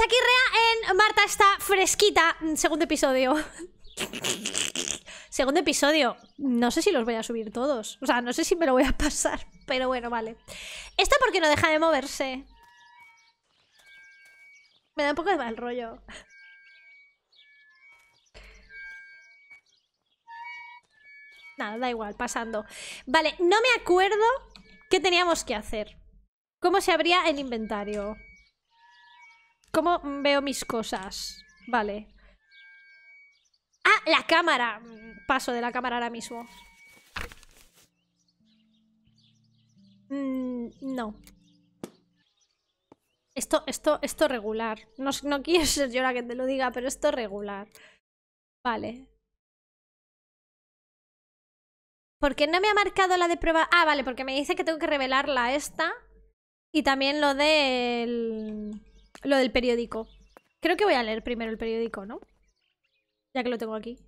aquí, Rea, en Marta está fresquita. Segundo episodio. Segundo episodio. No sé si los voy a subir todos. O sea, no sé si me lo voy a pasar. Pero bueno, vale. ¿Esto porque no deja de moverse? Me da un poco de mal rollo. Nada, da igual, pasando. Vale, no me acuerdo qué teníamos que hacer. ¿Cómo se abría el inventario? ¿Cómo veo mis cosas? Vale. ¡Ah! ¡La cámara! Paso de la cámara ahora mismo. Mm, no. Esto, esto, esto regular. No, no quiero ser yo la que te lo diga, pero esto regular. Vale. ¿Por qué no me ha marcado la de prueba? Ah, vale, porque me dice que tengo que revelarla esta. Y también lo del... lo del periódico. Creo que voy a leer primero el periódico, ¿no? Ya que lo tengo aquí.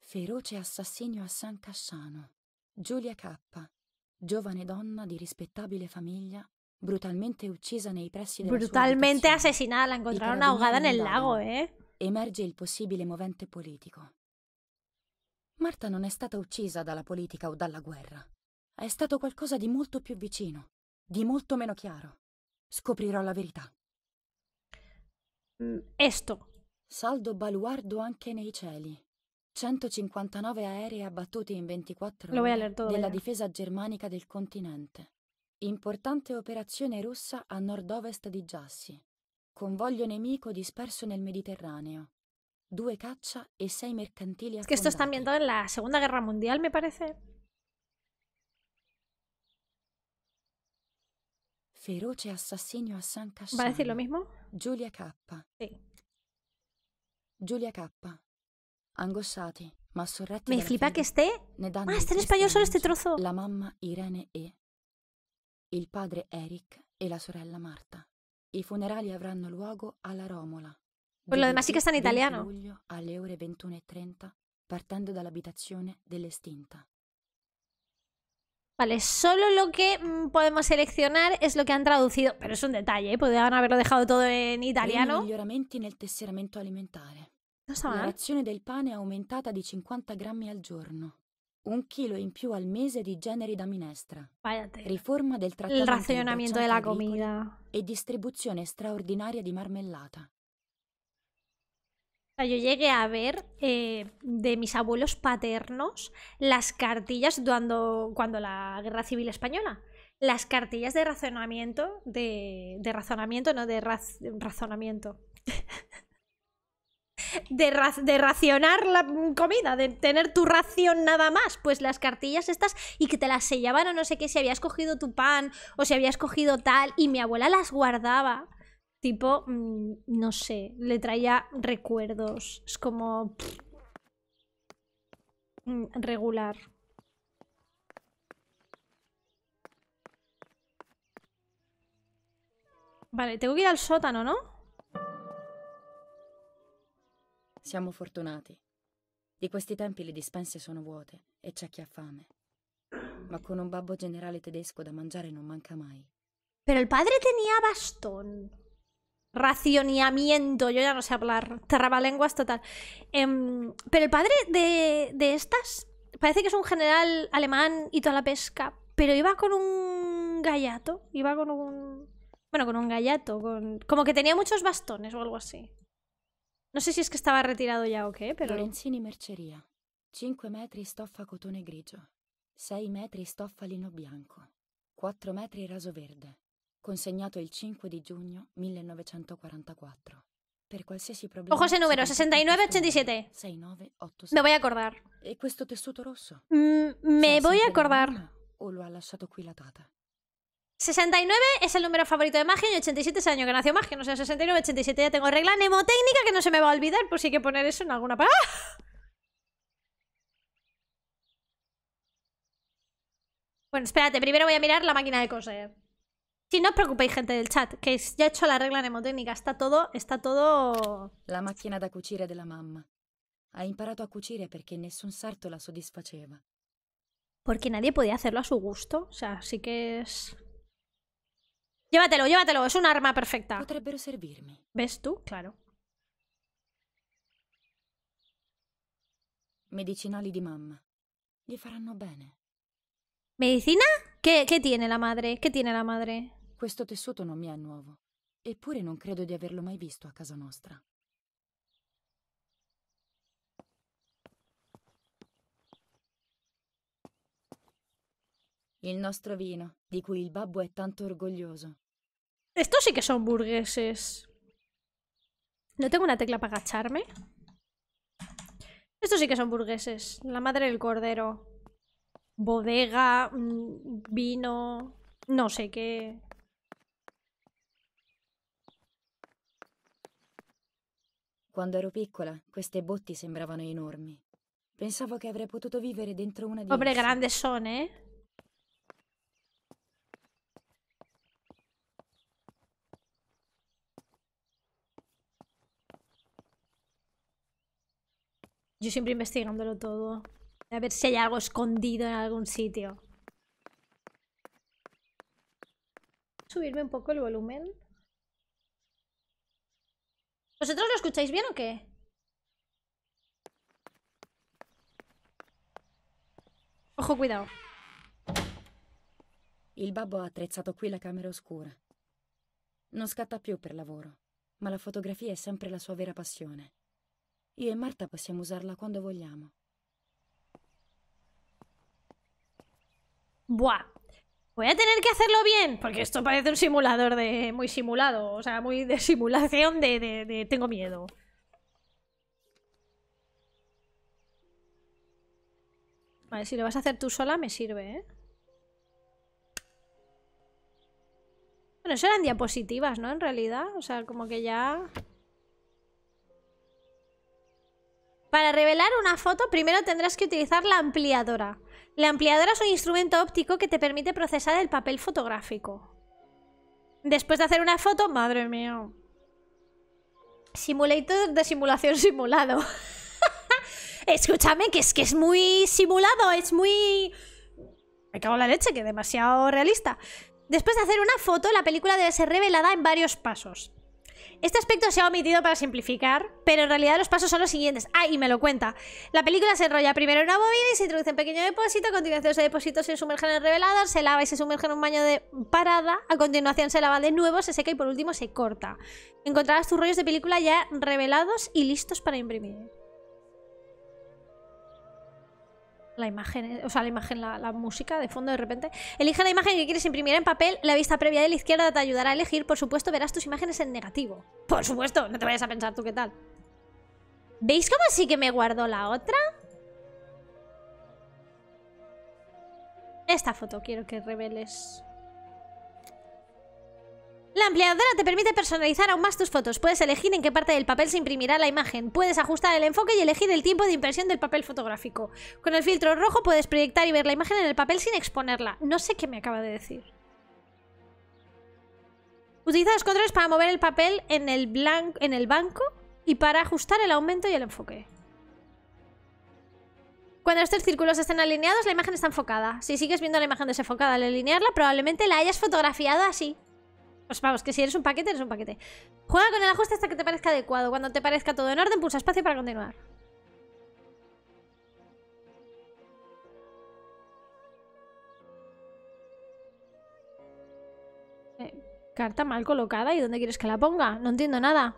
Feroce assassinio a San Casciano. Giulia K., giovane donna di rispettabile famiglia, brutalmente uccisa nei pressi della Brutalmente sua asesinada, la encontraron ahogata nel lago, eh? Emerge il possibile movente politico. Marta non è stata uccisa dalla politica o dalla guerra. È stato qualcosa di molto più vicino di molto meno chiaro. Scoprirò la verità. Mm, esto. Saldo baluardo anche nei cieli. 159 aerei abbattuti in 24 ore della bene. difesa germanica del continente. Importante operazione russa a nord-ovest di Giassi. Convoglio nemico disperso nel Mediterraneo. Due caccia e sei mercantili affondati. Es que esto está ambientado en Guerra Mondiale, mi pare. Feroce assassino a San Cassano. ¿Va a decir lo mismo? Giulia K. Sí. Giulia K. Angosciati, ma sorretti. Mi flippa che esté. Ne danno ah, sta in spagnolo solo este trozo. La mamma Irene E. Il padre Eric e la sorella Marta. I funerali avranno luogo alla Romola. Pues lo demás sí que está en italiano. luglio alle ore 21.30, partendo dall'abitazione dell'estinta. Vale, solo lo que mm, podemos seleccionar es lo que han traducido, pero es un detalle, ¿eh? podrían haberlo dejado todo en italiano. Miglioramenti nel tesseramento alimentare. No La razione del pane è aumentata di 50 grammi al giorno. Un chilo in più al mese di generi da minestra. Váyate. Riforma del trattamento Il razionamento della comida. E distribuzione straordinaria di marmellata. yo llegué a ver eh, de mis abuelos paternos las cartillas cuando, cuando la Guerra Civil Española. Las cartillas de razonamiento, de, razonamiento, no, de razonamiento. De, racionar la comida, de tener tu ración nada más, pues las cartillas estas y que te las sellaban o no sé qué, si habías cogido tu pan o si habías cogido tal, y mi abuela las guardaba Tipo, mm, no sé, le traía recuerdos. Es como... Pff, mm, regular. Vale, tengo que ir al sótano, ¿no? Siamo fortunati. Di questi tempi le dispense sono vuote e c'è chi ha fame. Ma con un babbo generale tedesco da mangiare non manca mai. Però il padre tenía bastón. racionamiento, yo ya no sé hablar, terrabalenguas total. Eh, pero el padre de, de estas parece que es un general alemán y toda la pesca, pero iba con un gallato, iba con un... Bueno, con un gallato, con... como que tenía muchos bastones o algo así. No sé si es que estaba retirado ya o qué, pero... Lorenzini Mercería. 5 metri stoffa cotone grigio. 6 metri stoffa lino bianco. 4 metri raso verde consegnato il 5 di giugno 1944. Per qualsiasi problema... Ojo ese número, 6987. 6987. Me voy a acordar. Y e questo tessuto rosso? Mm, me voy a acordar. o lo ha lasciato qui la tata. 69 es el número favorito de Magia y 87 es el año que nació Magia. No sé, 69, 87 ya tengo regla mnemotécnica que no se me va a olvidar por si hay que poner eso en alguna parte. ¡Ah! Bueno, espérate, primero voy a mirar la máquina de coser. Sí, no os preocupéis, gente del chat, que ya he hecho la regla mnemotécnica, está todo, está todo... La macchina da cucire la mamá Ha imparato a cucire porque nessun sarto la soddisfaceva. Porque nadie podía hacerlo a su gusto, o sea, sí que es... Llévatelo, llévatelo, es un arma perfecta. Potrebbero servirme ¿Ves tú? Claro. Medicinali de mamma. le faranno bene. ¿Medicina? ¿Qué, ¿Qué tiene la madre? ¿Qué tiene la madre? Questo tessuto non mi è nuovo, eppure non credo di averlo mai visto a casa nostra. Il nostro vino, di cui il babbo è tanto orgoglioso. Estos sì che sono burgueses. No tengo una tecla per agacharme. Estos sì che sono burgueses. La madre del cordero. Bodega, mm, vino, no sé qué. Quando ero piccola, queste botti sembravano enormi. Pensavo che avrei potuto vivere dentro una di Pobre esse. grande sono, eh? Yo siempre investigándolo todo. A ver se hay algo escondido in algún sitio. Subirme un poco il volumen. ¿Vosotros lo escucháis bien o qué? Ojo, cuidado. Il babbo ha attrezzato qui la camera oscura. Non scatta più per lavoro, ma la fotografia è sempre la sua vera passione. Io e Marta possiamo usarla quando vogliamo. Buah, Voy a tener que hacerlo bien, porque esto parece un simulador de muy simulado, o sea, muy de simulación de, de, de tengo miedo. Vale, si lo vas a hacer tú sola me sirve, ¿eh? Bueno, eso eran diapositivas, ¿no? En realidad, o sea, como que ya... Para revelar una foto, primero tendrás que utilizar la ampliadora. La ampliadora es un instrumento óptico que te permite procesar el papel fotográfico. Después de hacer una foto, madre mía. Simulator de simulación simulado. Escúchame, que es que es muy simulado, es muy... Me cago en la leche, que demasiado realista. Después de hacer una foto, la película debe ser revelada en varios pasos. Este aspecto se ha omitido para simplificar, pero en realidad los pasos son los siguientes. Ah, y me lo cuenta. La película se enrolla primero en una bobina y se introduce en pequeño depósito, a continuación ese depósito se sumerge en el revelador, se lava y se sumerge en un baño de parada, a continuación se lava de nuevo, se seca y por último se corta. Encontrarás tus rollos de película ya revelados y listos para imprimir. la imagen, eh, o sea, la imagen, la, música de fondo de repente. Elige la imagen que quieres imprimir en papel, la vista previa de la izquierda te ayudará a elegir, por supuesto verás tus imágenes en negativo. Por supuesto, no te vayas a pensar tú qué tal. ¿Veis cómo así que me guardo la otra? Esta foto quiero que reveles. La ampliadora te permite personalizar aún más tus fotos. Puedes elegir en qué parte del papel se imprimirá la imagen. Puedes ajustar el enfoque y elegir el tiempo de impresión del papel fotográfico. Con el filtro rojo puedes proyectar y ver la imagen en el papel sin exponerla. No sé qué me acaba de decir. Utiliza los controles para mover el papel en el, banco y para ajustar el aumento y el enfoque. Cuando estos círculos estén alineados, la imagen está enfocada. Si sigues viendo la imagen desenfocada al alinearla, probablemente la hayas fotografiado así. Pues vamos, que si eres un paquete, eres un paquete. Juega con el ajuste hasta que te parezca adecuado. Cuando te parezca todo en orden, pulsa espacio para continuar. Eh, carta mal colocada. ¿Y dónde quieres que la ponga? No entiendo nada.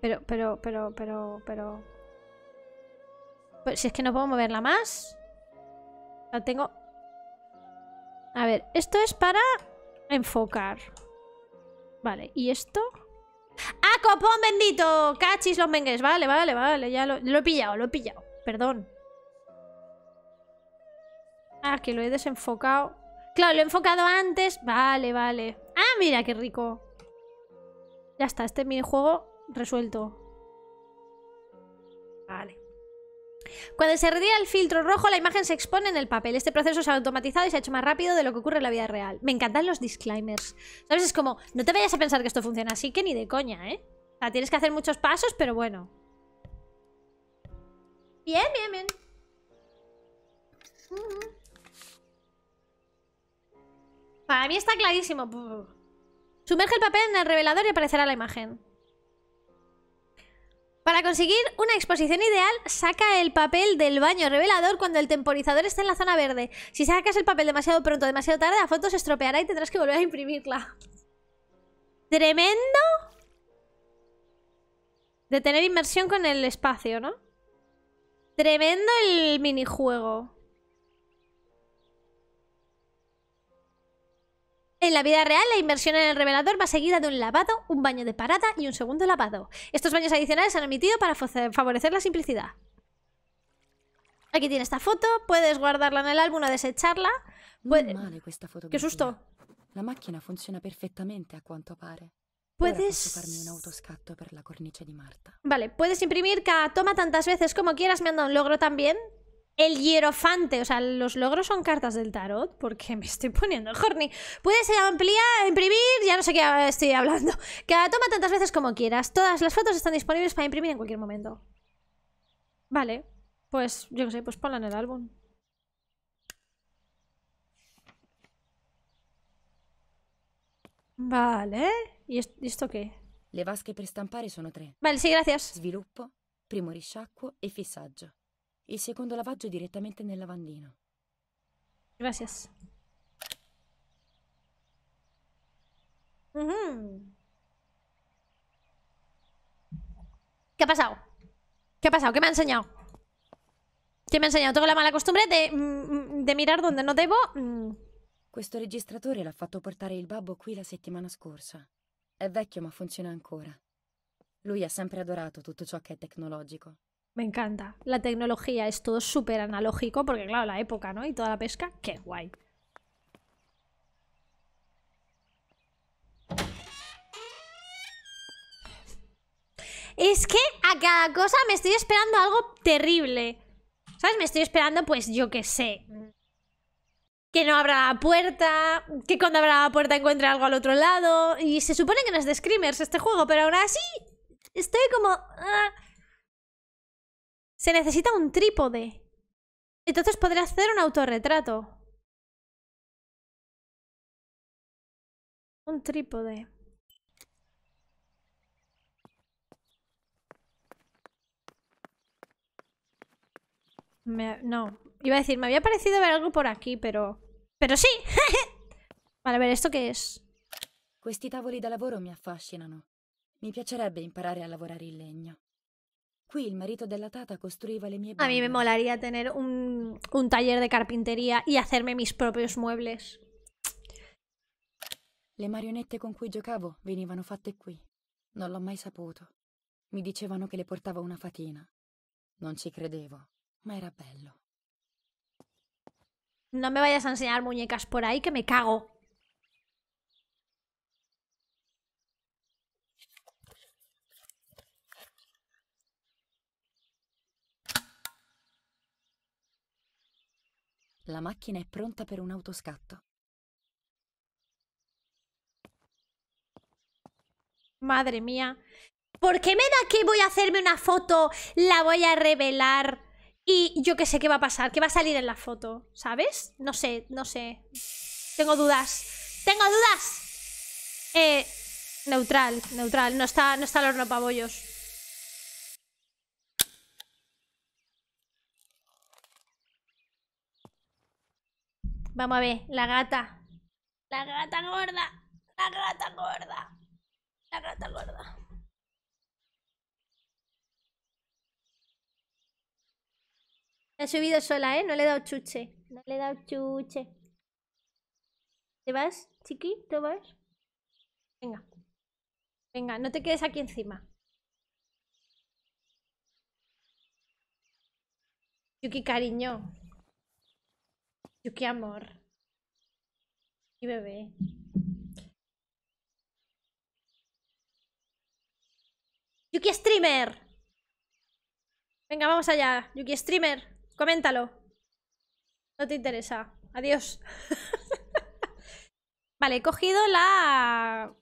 Pero, pero, pero, pero, pero... Pues si es que no puedo moverla más tengo... A ver, esto es para enfocar. Vale, ¿y esto? ¡Ah, copón bendito! ¡Cachis los mengues! Vale, vale, vale, ya lo, lo he pillado, lo he pillado. Perdón. Ah, que lo he desenfocado. Claro, lo he enfocado antes. Vale, vale. Ah, mira, qué rico. Ya está, este juego resuelto. Vale. Cuando se retira el filtro rojo, la imagen se expone en el papel. Este proceso se ha automatizado y se ha hecho más rápido de lo que ocurre en la vida real. Me encantan los disclaimers. ¿Sabes? Es como, no te vayas a pensar que esto funciona así, que ni de coña, ¿eh? O sea, tienes que hacer muchos pasos, pero bueno. Bien, bien, bien. Para mí está clarísimo. Sumerge el papel en el revelador y aparecerá la imagen. Para conseguir una exposición ideal, saca el papel del baño revelador cuando el temporizador está en la zona verde. Si sacas el papel demasiado pronto, o demasiado tarde, la foto se estropeará y tendrás que volver a imprimirla. Tremendo. De tener inmersión con el espacio, ¿no? Tremendo el minijuego. En la vida real, la inversión en el revelador va seguida de un lavado, un baño de parada y un segundo lavado. Estos baños adicionales se han emitido para favorecer la simplicidad. Aquí tiene esta foto, puedes guardarla en el álbum o desecharla. ¡Qué susto! La máquina funciona perfectamente, a cuanto pare. Puedes... Vale, puedes imprimir cada toma tantas veces como quieras. Me han dado un logro también. El hierofante, o sea, los logros son cartas del tarot, porque me estoy poniendo horny. Puedes eh, ampliar, imprimir, ya no sé qué estoy hablando. cada toma tantas veces como quieras. Todas las fotos están disponibles para imprimir en cualquier momento. Vale, pues yo qué sé, pues ponla en el álbum. Vale, ¿y esto qué? Le que per stampare sono tre. Vale, sí, gracias. Sviluppo, primo risciacquo e fissaggio. Il secondo lavaggio direttamente nel lavandino. Gracias. Uh-huh. Mm-hmm. ¿Qué ha passato? Che ha passato? Che mi ha insegnato? Che mi ha insegnato? Tengo tota la mala costumbre di mm, de mirar donde no debo. Mm. Questo registratore l'ha fatto portare il babbo qui la settimana scorsa. È vecchio ma funziona ancora. Lui ha sempre adorato tutto ciò che è tecnologico. Me encanta. La tecnología es todo súper analógico, porque claro, la época, ¿no? Y toda la pesca, qué guay. Es que a cada cosa me estoy esperando algo terrible. ¿Sabes? Me estoy esperando, pues yo qué sé. Que no abra la puerta, que cuando abra la puerta encuentre algo al otro lado. Y se supone que no es de Screamers este juego, pero aún así Estoy como... Ah, se necesita un trípode. Entonces podré hacer un autorretrato. Un trípode. no. Iba a decir, me había parecido ver algo por aquí, pero... Pero sí. vale, a ver, ¿esto qué es? Questi tavoli de lavoro me affascinano. Me piacerebbe imparare a lavorare el legno. Qui il marito della tata costruiva le mie A mí me molaría tener un, un taller de carpintería y hacerme mis propios muebles. Le marionette con cui giocavo venivano fatte qui. Non l'ho mai saputo. Mi dicevano che le portava una fatina. Non ci credevo, ma era bello. No me vayas a enseñar muñecas por ahí che me cago. La máquina es pronta para un autoscatto. Madre mía. ¿Por qué me da que voy a hacerme una foto, la voy a revelar y yo qué sé qué va a pasar? ¿Qué va a salir en la foto? ¿Sabes? No sé, no sé. Tengo dudas. ¡Tengo dudas! Eh, neutral, neutral. No está, no está el horno Vamos a ver, la gata. La gata gorda. La gata gorda. La gata gorda. He subido sola, ¿eh? No le he dado chuche. No le he dado chuche. ¿Te vas, chiqui? ¿Te vas? Venga. Venga, no te quedes aquí encima. Chiqui, cariño. Yuki Amor. Y bebé. Yuki Streamer. Venga, vamos allá. Yuki Streamer, coméntalo. No te interesa. Adiós. vale, he cogido la...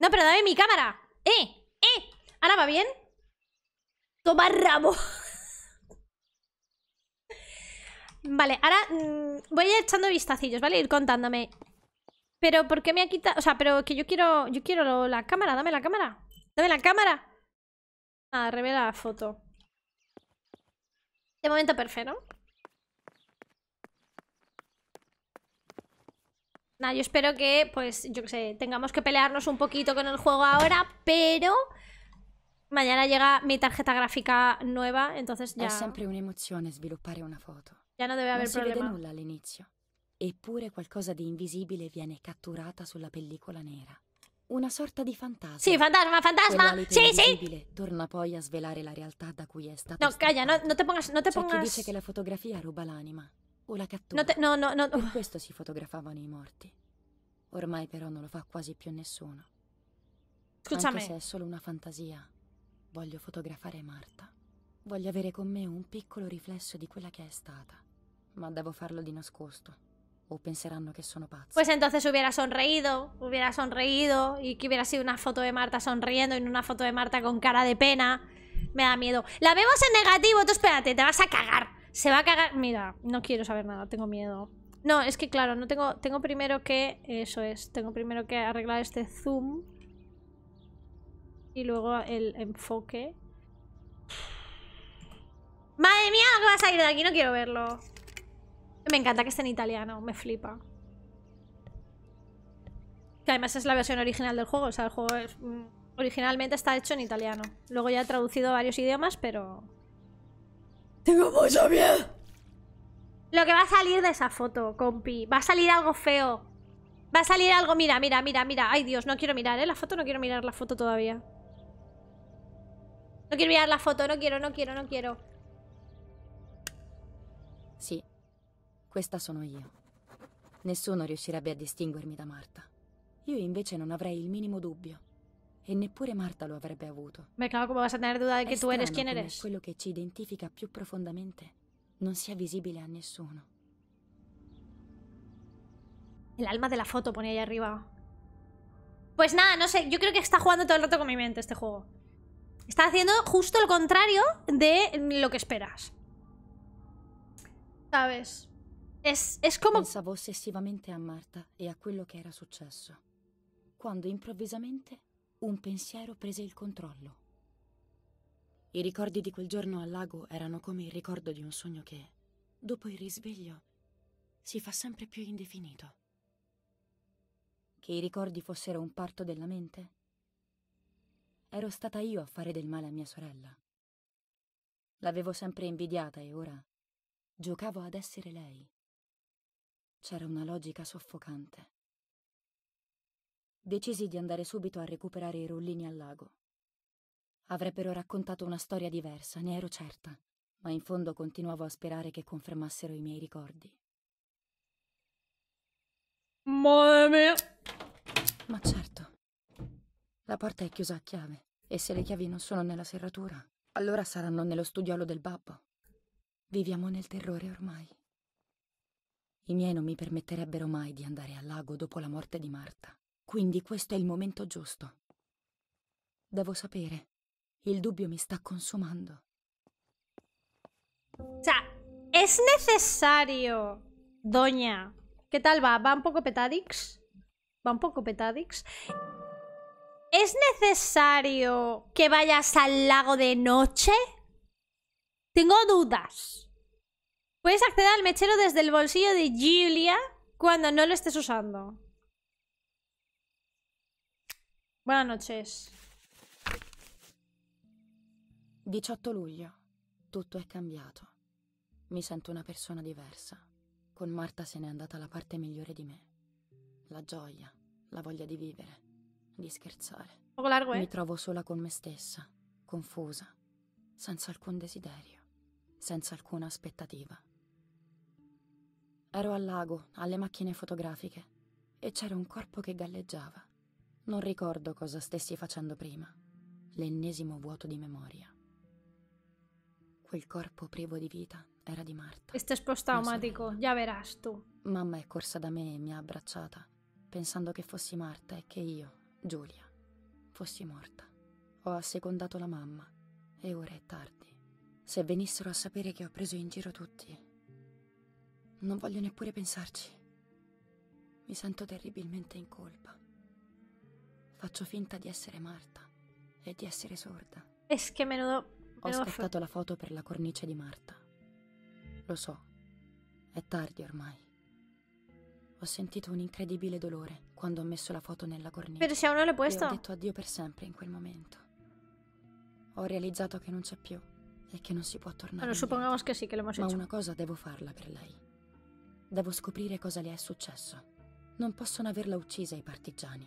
No, pero dame mi cámara. ¡Eh! ¡Eh! ¿Ahora va bien? Toma rabo. Vale, ahora mm, voy a echando vistacillos, ¿vale? Ir contándome. Pero ¿por qué me ha quitado? O sea, pero que yo quiero... Yo quiero la cámara, dame la cámara. Dame la cámara. Nada, ah, revela la foto. De momento perfecto. Nada, yo espero que, pues, yo qué sé, tengamos que pelearnos un poquito con el juego ahora, pero mañana llega mi tarjeta gráfica nueva, entonces ya... Es siempre una emoción desarrollar una foto. Già non deve non aver non problema. vede nulla all'inizio. Eppure qualcosa di invisibile viene catturata sulla pellicola nera. Una sorta di fantasma. Sì, fantasma, fantasma. Sì, sì. Torna poi a svelare la realtà da cui è stata. No, calla, no, no, te pongas, no te pongas. C'è dice che la fotografia ruba l'anima o la cattura. No, te, no, no, no. Per questo si fotografavano i morti. Ormai però non lo fa quasi più nessuno. Scusami. Anche se è solo una fantasia, voglio fotografare Marta. Voglio avere con me un piccolo riflesso di quella che è stata. O Pues entonces hubiera sonreído, hubiera sonreído y que hubiera sido una foto de Marta sonriendo y no una foto de Marta con cara de pena. Me da miedo. La vemos en negativo, tú espérate, te vas a cagar. Se va a cagar. Mira, no quiero saber nada, tengo miedo. No, es que claro, no tengo, tengo primero que... Eso es, tengo primero que arreglar este zoom. Y luego el enfoque. Madre mía, va a salir de aquí, no quiero verlo. Me encanta que esté en italiano, me flipa. Que además es la versión original del juego, o sea, el juego mm, originalmente está hecho en italiano. Luego ya he traducido varios idiomas, pero... Tengo mucho miedo. Lo que va a salir de esa foto, compi. Va a salir algo feo. Va a salir algo... Mira, mira, mira, mira. Ay, Dios, no quiero mirar, ¿eh? La foto, no quiero mirar la foto todavía. No quiero mirar la foto, no quiero, no quiero, no quiero. Sí. Questa sono io. Nessuno riuscirebbe a distinguermi da Marta. Io invece non avrei il minimo dubbio. E neppure Marta lo avrebbe avuto. Ma claro, come vas a tener duda de que tú eres quien eres? Quello che ci identifica più profondamente non sia visibile a nessuno. El alma de la foto ponía ahí arriba. Pues nada, no sé, yo creo que está jugando todo el rato con mi mente este juego. Está haciendo justo lo contrario de lo que esperas. ¿Sabes? Es, es como... Pensavo ossessivamente a Marta e a quello che era successo, quando improvvisamente un pensiero prese il controllo. I ricordi di quel giorno al lago erano come il ricordo di un sogno che, dopo il risveglio, si fa sempre più indefinito. Che i ricordi fossero un parto della mente? Ero stata io a fare del male a mia sorella. L'avevo sempre invidiata e ora giocavo ad essere lei. C'era una logica soffocante. Decisi di andare subito a recuperare i rullini al lago. Avrebbero raccontato una storia diversa, ne ero certa, ma in fondo continuavo a sperare che confermassero i miei ricordi. Mamma mia! Ma certo. La porta è chiusa a chiave, e se le chiavi non sono nella serratura, allora saranno nello studiolo del babbo. Viviamo nel terrore ormai. I miei non mi permetterebbero mai di andare al lago dopo la morte di Marta, quindi questo è il momento giusto. Devo sapere, il dubbio mi sta consumando. O cioè, sea, es necesario, doña. che tal va? ¿Va un poco petadix? ¿Va un poco petadix? ¿Es necessario che vayas al lago de noche? Tengo dudas. Puedes acceder al mechero desde el bolsillo de Julia cuando no lo estés usando. Buenas noches. 18 luglio. Tutto è cambiato. Mi sento una persona diversa. Con Marta se n'è andata la parte migliore di me. La gioia, la voglia di vivere, di scherzare. Poco largo, eh? Mi trovo sola con me stessa, confusa, senza alcun desiderio, senza alcuna aspettativa. Ero al lago, alle macchine fotografiche, e c'era un corpo che galleggiava. Non ricordo cosa stessi facendo prima, l'ennesimo vuoto di memoria. Quel corpo privo di vita era di Marta. Questo è postraumatiko, già verás tu. Mamma è corsa da me e mi ha abbracciata, pensando che fossi Marta e che io, Giulia, fossi morta. Ho assecondato la mamma e ora è tardi. Se venissero a sapere che ho preso in giro tutti, non voglio neppure pensarci. Mi sento terribilmente in colpa. Faccio finta di essere Marta e di essere sorda. Es che me menudo... Ho scattato la foto per la cornice di Marta. Lo so, è tardi ormai. Ho sentito un incredibile dolore quando ho messo la foto nella cornice. Però se uno l'ha puesto... ho detto addio per sempre in quel momento. Ho realizzato che non c'è più e che non si può tornare. Bueno, supongamos que sí que lo hemos Ma una cosa devo farla per lei. Devo scoprire cosa le è successo. Non possono averla uccisa i partigiani.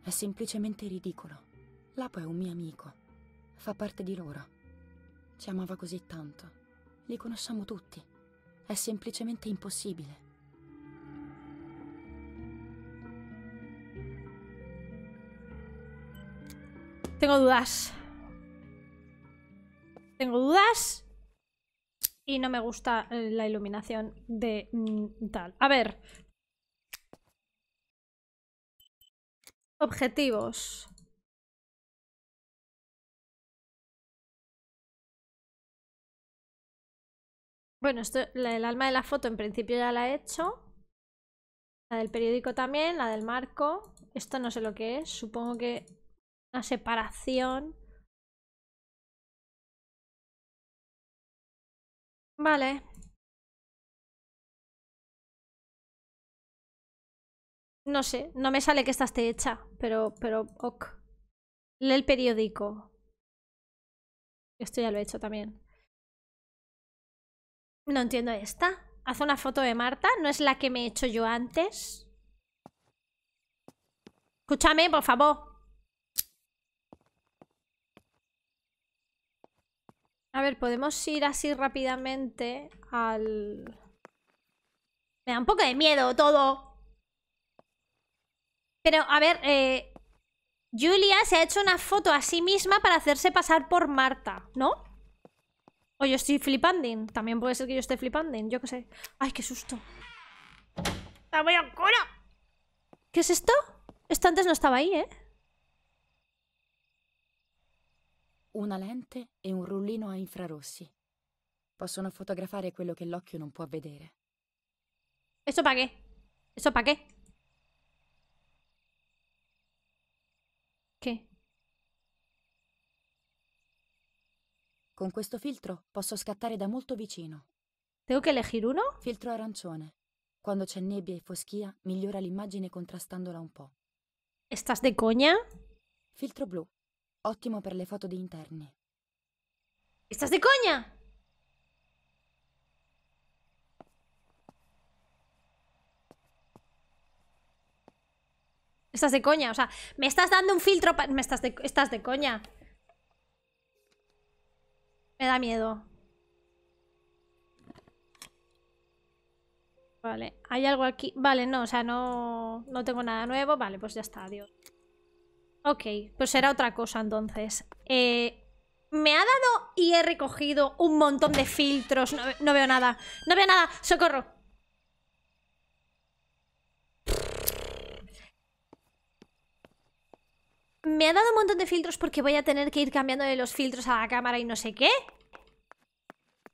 È semplicemente ridicolo. Lapo è un mio amico. Fa parte di loro. Ci amava così tanto. Li conosciamo tutti. È semplicemente impossibile. Tengo dudas. Tengo dudas y no me gusta eh, la iluminación de mm, tal. A ver. Objetivos. Bueno, el alma de la foto en principio ya la he hecho. La del periódico también, la del marco. Esto no sé lo que es. Supongo que una separación. Vale. No sé, no me sale que esta esté hecha, pero, pero, ok. Lee el periódico. Esto ya lo he hecho también. No entiendo esta. Haz una foto de Marta, no es la que me he hecho yo antes. Escúchame, por favor. A ver, podemos ir así rápidamente al... Me da un poco de miedo todo. Pero, a ver, eh, Julia se ha hecho una foto a sí misma para hacerse pasar por Marta, ¿no? O yo estoy flipando. También puede ser que yo esté flipando, yo qué sé. ¡Ay, qué susto! ¡Está muy oscuro! ¿Qué es esto? Esto antes no estaba ahí, ¿eh? una lente e un rullino a infrarossi. Possono fotografare quello che l'occhio non può vedere. Eso para qué? Eso para qué? Che? Con questo filtro posso scattare da molto vicino. Devo che elegir uno? Filtro arancione. Quando c'è nebbia e foschia, migliora l'immagine contrastandola un po'. Estás de coña? Filtro blu. Óptimo para le foto de interni. ¿Estás de coña? Estás de coña, o sea, me estás dando un filtro para... estás de... Estás de coña. Me da miedo. Vale, hay algo aquí... Vale, no, o sea, no, no tengo nada nuevo. Vale, pues ya está, adiós. Ok, pues será otra cosa entonces. Eh, me ha dado y he recogido un montón de filtros. No, veo nada. No veo nada. Socorro. Me ha dado un montón de filtros porque voy a tener que ir cambiando de los filtros a la cámara y no sé qué.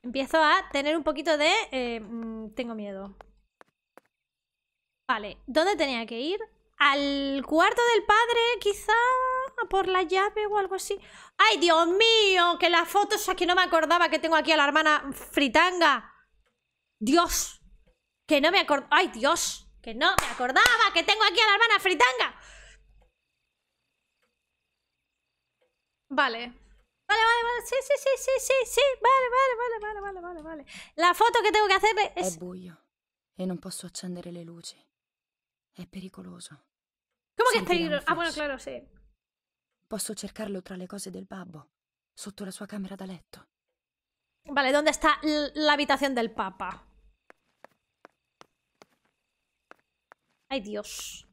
Empiezo a tener un poquito de... Eh, mm, tengo miedo. Vale, ¿dónde tenía que ir? al cuarto del padre, quizá por la llave o algo así. ¡Ay, Dios mío! Que la foto sea, que no me acordaba que tengo aquí a la hermana fritanga. ¡Dios! Que no me acordaba. ¡Ay, Dios! Que no me acordaba que tengo aquí a la hermana fritanga. Vale. Vale, vale, vale. Sí, sí, sí, sí, sí, sí. Vale, vale, vale, vale, vale, vale, La foto que tengo que hacer es... Es buio y e no puedo accendere le luces. Es pericoloso. ¿Cómo che stai... Ah, bueno, claro, sí. Posso cercarlo tra le cose del babbo, sotto la sua camera da letto. Vale, ¿dónde está la habitación del papa? Ay, Dios.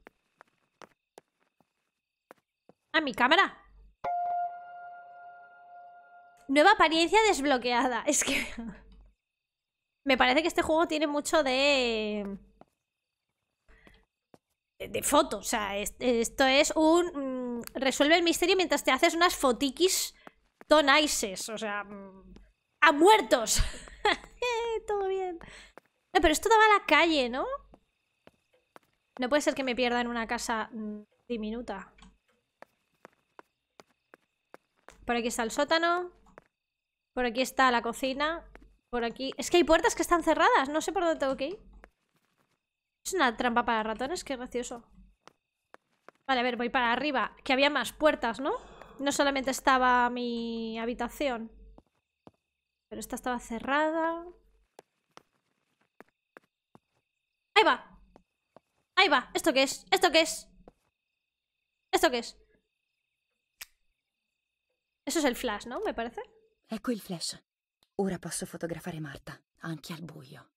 Ah, mi cámara. Nueva apariencia desbloqueada. Es que... Me parece que este juego tiene mucho de de fotos O sea, esto es un... Mm, resuelve el misterio mientras te haces unas fotiquis tonaises. O sea, mm, a muertos. Todo bien. pero esto daba a la calle, ¿no? No puede ser que me pierda en una casa mm, diminuta. Por aquí está el sótano. Por aquí está la cocina. Por aquí... Es que hay puertas que están cerradas. No sé por dónde tengo que ir. Es una trampa para ratones, qué gracioso. Vale, a ver, voy para arriba. Que había más puertas, ¿no? No solamente estaba mi habitación. Pero esta estaba cerrada. ¡Ahí va! ¡Ahí va! ¿Esto qué es? ¿Esto qué es? ¿Esto qué es? Eso es el flash, ¿no? Me parece. Ecco el flash. Ora posso fotografare Marta, anche al buio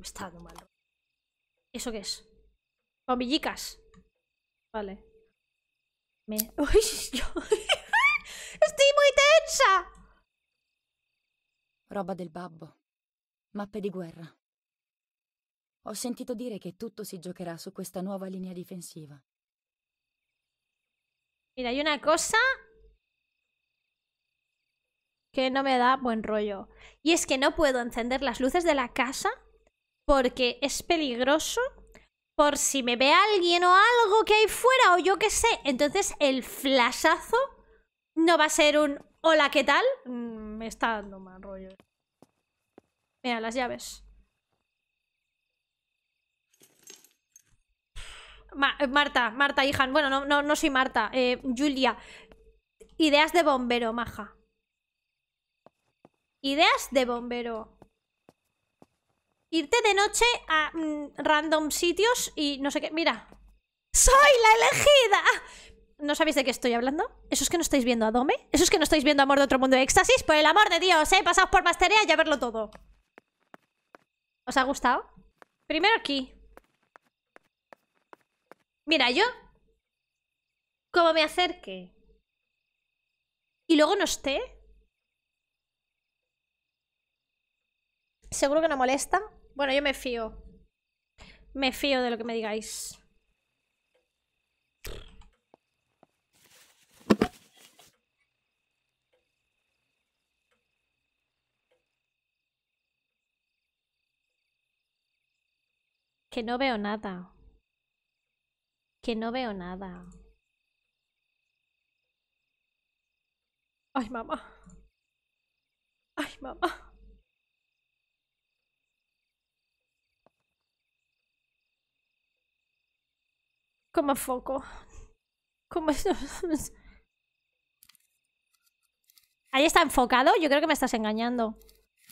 me está mal. ¿Eso qué es? Bombillicas. Vale. Me... Uy, yo... Estoy muy tensa! Roba del babbo. Mappe di guerra. Ho sentito dire che tutto si giocherà su questa nuova linea difensiva. Mira, hay una cosa que no me da buen rollo. Y es que no puedo encender las luces de la casa porque es peligroso por si me ve alguien o algo que hay fuera o yo qué sé. Entonces el flashazo no va a ser un hola, ¿qué tal? Mm, me está dando mal rollo. Mira, las llaves. Eh, Marta, Marta, hija. Bueno, no, no, no soy Marta. Eh, Julia. Ideas de bombero, maja. Ideas de bombero. Irte de noche a mm, random sitios y no sé qué. Mira. ¡Soy la elegida! ¿No sabéis de qué estoy hablando? ¿Eso es que no estáis viendo a Dome? ¿Eso es que no estáis viendo Amor de Otro Mundo de Éxtasis? Por el amor de Dios, ¿eh? Pasaos por Masteria y a verlo todo. ¿Os ha gustado? Primero aquí. Mira, yo... Cómo me acerque. Y luego no esté. Seguro que no molesta. Bueno, yo me fío. Me fío de lo que me digáis. Que no veo nada. Que no veo nada. Ay, mamá. Ay, mamá. Como foco. es? Ahí está enfocado. Yo creo que me estás engañando.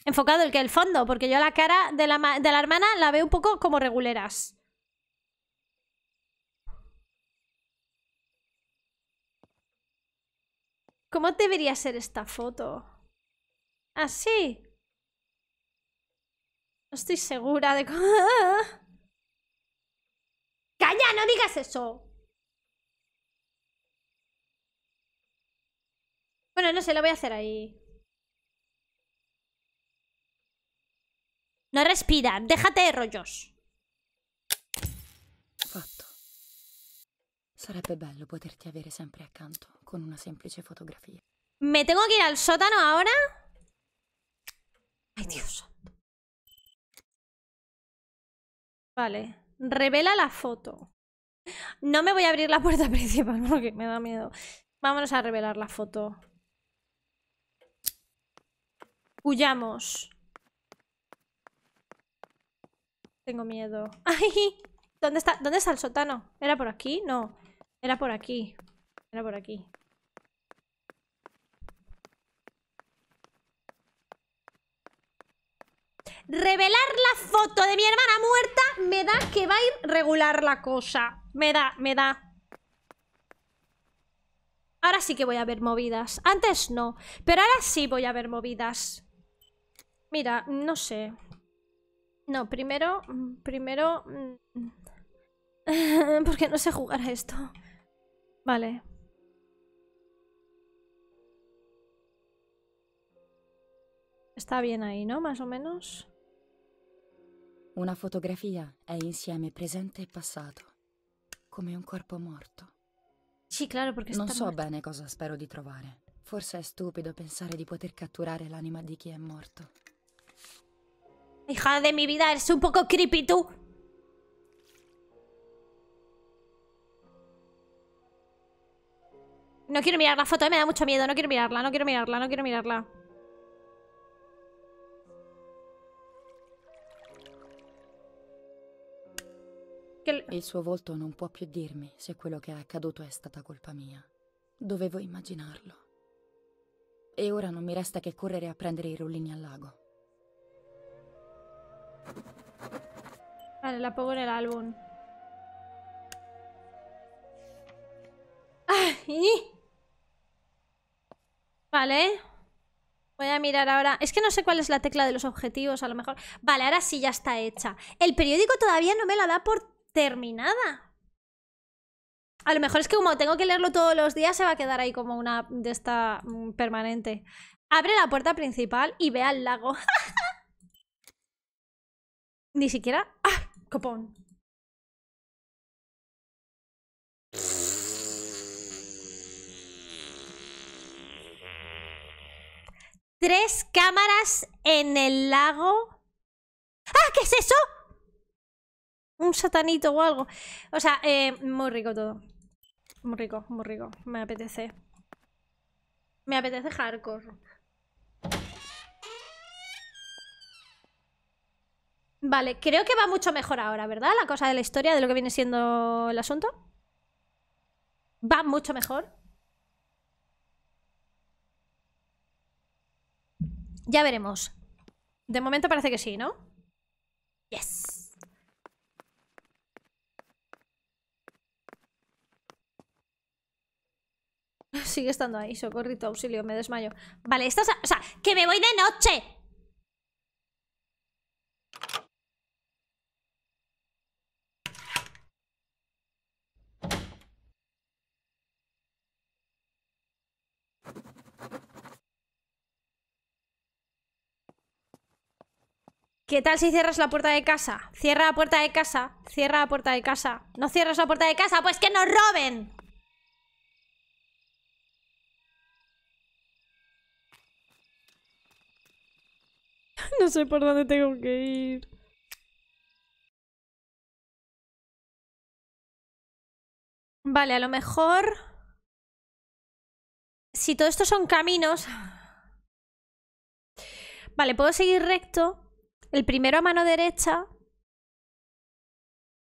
Enfocado el que el fondo, porque yo la cara de la, de la hermana la veo un poco como reguleras. ¿Cómo debería ser esta foto? ¿Así? no estoy segura de cómo... ¡Calla! ¡No digas eso! Bueno, no sé, lo voy a hacer ahí. No respira, déjate de rollos. Fatto. Sarebbe bello poterti avere sempre accanto con una semplice fotografía. ¿Me tengo que ir al sótano ahora? Ay, Dios. Vale. Revela la foto. No me voy a abrir la puerta principal porque me da miedo. Vámonos a revelar la foto. Huyamos. Tengo miedo. ¿Dónde está, ¿Dónde está el sótano? ¿Era por aquí? No. Era por aquí. Era por aquí. revelar la foto de mi hermana muerta me da que va a ir regular la cosa. Me da, me da. Ahora sí que voy a ver movidas. Antes no, pero ahora sí voy a ver movidas. Mira, no sé. No, primero... Mm, primero... Mm, Porque no sé jugar a esto. Vale. Está bien ahí, ¿no? Más o menos. Una fotografia è insieme presente e passato, come un corpo morto. Sì, claro, perché Non so morto. bene cosa spero di trovare. Forse è stupido pensare di poter catturare l'anima di chi è morto. Hija de mi vida, eres un poco creepy tu. Non quiero mirar la foto, eh, me da mucho miedo. No quiero mirarla, no quiero mirarla, no quiero mirarla. Che... Il suo volto non può più dirmi se quello che è accaduto è stata colpa mia. Dovevo immaginarlo. E ora non mi resta che correre a prendere i rollini al lago. Vale, la paura è l'album. Ah, vale. Voy a mirar ahora. Es que no sé cuál es la tecla de los objetivos, a lo mejor. Vale, ahora sí ya está hecha. El periódico todavía no me la da por terminada. A lo mejor es que como tengo que leerlo todos los días, se va a quedar ahí como una de esta mm, permanente. Abre la puerta principal y ve al lago. Ni siquiera... ¡Ah! Copón. Tres cámaras en el lago. ¡Ah! ¿Qué es eso? Un satanito o algo. O sea, eh, muy rico todo. Muy rico, muy rico. Me apetece. Me apetece hardcore. Vale, creo que va mucho mejor ahora, ¿verdad? La cosa de la historia, de lo que viene siendo el asunto. Va mucho mejor. Ya veremos. De momento parece que sí, ¿no? Yes. sigue estando ahí. Socorrito, auxilio, me desmayo. Vale, esto O sea, que me voy de noche. ¿Qué tal si cierras la puerta de casa? Cierra la puerta de casa, cierra la puerta de casa. ¿No cierras la puerta de casa? ¡Pues que nos roben! no sé por dónde tengo que ir. Vale, a lo mejor... Si todo esto son caminos... Vale, puedo seguir recto. El primero a mano derecha.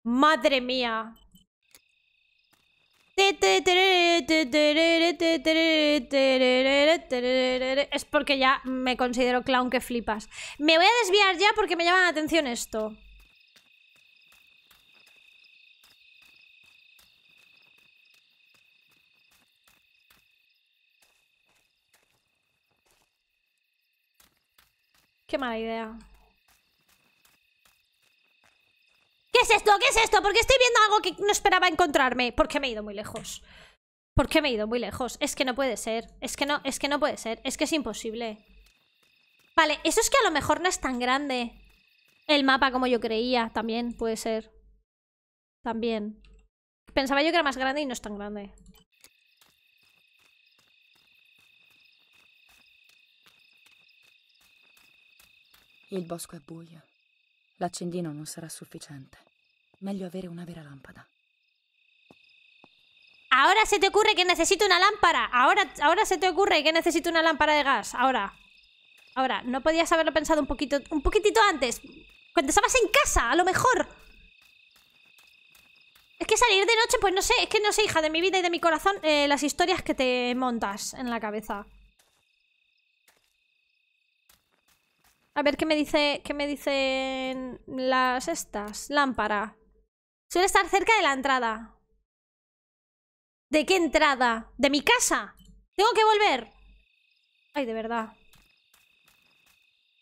¡Madre mía! Es porque ya me considero clown que flipas. Me voy a desviar ya porque me llama la atención esto. Qué mala idea. ¿Qué es esto? ¿Qué es esto? Porque estoy viendo algo que no esperaba encontrarme? ¿Por qué me he ido muy lejos? ¿Por qué me he ido muy lejos? Es que no puede ser. Es que no, es que no puede ser. Es que es imposible. Vale, eso es que a lo mejor no es tan grande. El mapa como yo creía. También puede ser. También. Pensaba yo que era más grande y no es tan grande. El bosque es buio. L'accendino no será suficiente. Mejor avere una vera lampada. Ahora se te ocurre que necesito una lámpara. Ahora, ahora se te ocurre que necesito una lámpara de gas. Ahora. Ahora, no podías haberlo pensado un poquito, un poquitito antes. Cuando estabas en casa, a lo mejor. Es que salir de noche, pues no sé, es que no sé, hija de mi vida y de mi corazón, eh, las historias que te montas en la cabeza. A ver qué me dice, qué me dicen las estas. Lámpara. Suele estar cerca de la entrada. ¿De qué entrada? ¿De mi casa? ¿Tengo que volver? Ay, de verdad.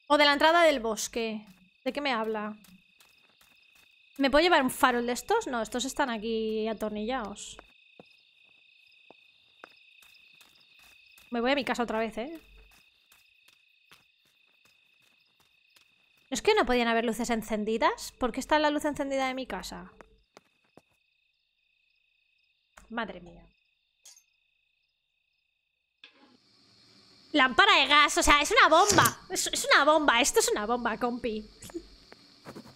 O de la entrada del bosque. ¿De qué me habla? ¿Me puedo llevar un farol de estos? No, estos están aquí atornillados. Me voy a mi casa otra vez, ¿eh? Es que no podían haber luces encendidas. ¿Por qué está la luz encendida de mi casa? Madre mía. Lámpara de gas, o sea, es una bomba. Es, es una bomba, esto es una bomba, compi. Tengo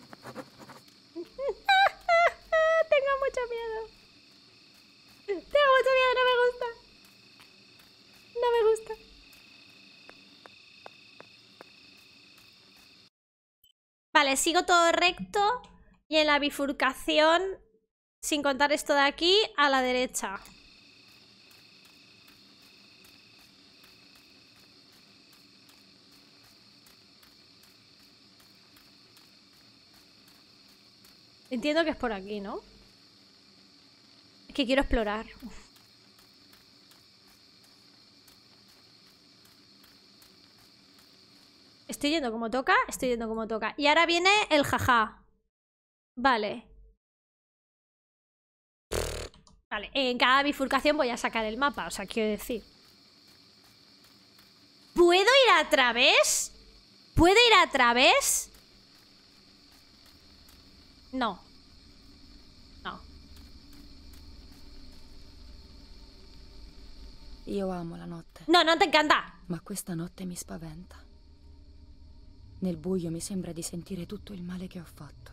mucho miedo. Tengo mucho miedo, no me gusta. No me gusta. Vale, sigo todo recto y en la bifurcación, sin contar esto de aquí, a la derecha. Entiendo que es por aquí, ¿no? Es que quiero explorar. Estoy yendo como toca, estoy yendo como toca. Y ahora viene el jaja. Vale. Vale, en cada bifurcación voy a sacar el mapa, o sea, quiero decir. ¿Puedo ir a través? ¿Puedo ir a través? No. No. Yo amo la noche. No, no te encanta. Ma esta noche me spaventa. Nel buio mi sembra di sentire tutto il male che ho fatto.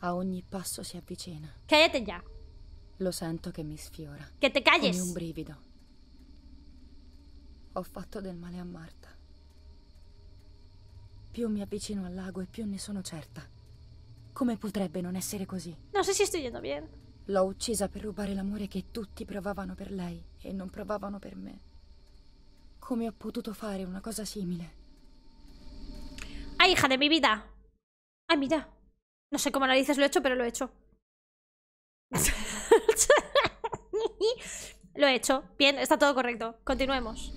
A ogni passo si avvicina. Cállate già. Lo sento che mi sfiora. Che te calles. Come un brivido. Ho fatto del male a Marta. Più mi avvicino al lago e più ne sono certa. Come potrebbe non essere così? Non so se sto yendo bien. L'ho uccisa per rubare l'amore che tutti provavano per lei e non provavano per me. Come ho potuto fare una cosa simile? ¡Ay, hija de mi vida! ¡Ay, mira! No sé cómo dices, lo he hecho, pero lo he hecho. lo he hecho. Bien, está todo correcto. Continuemos.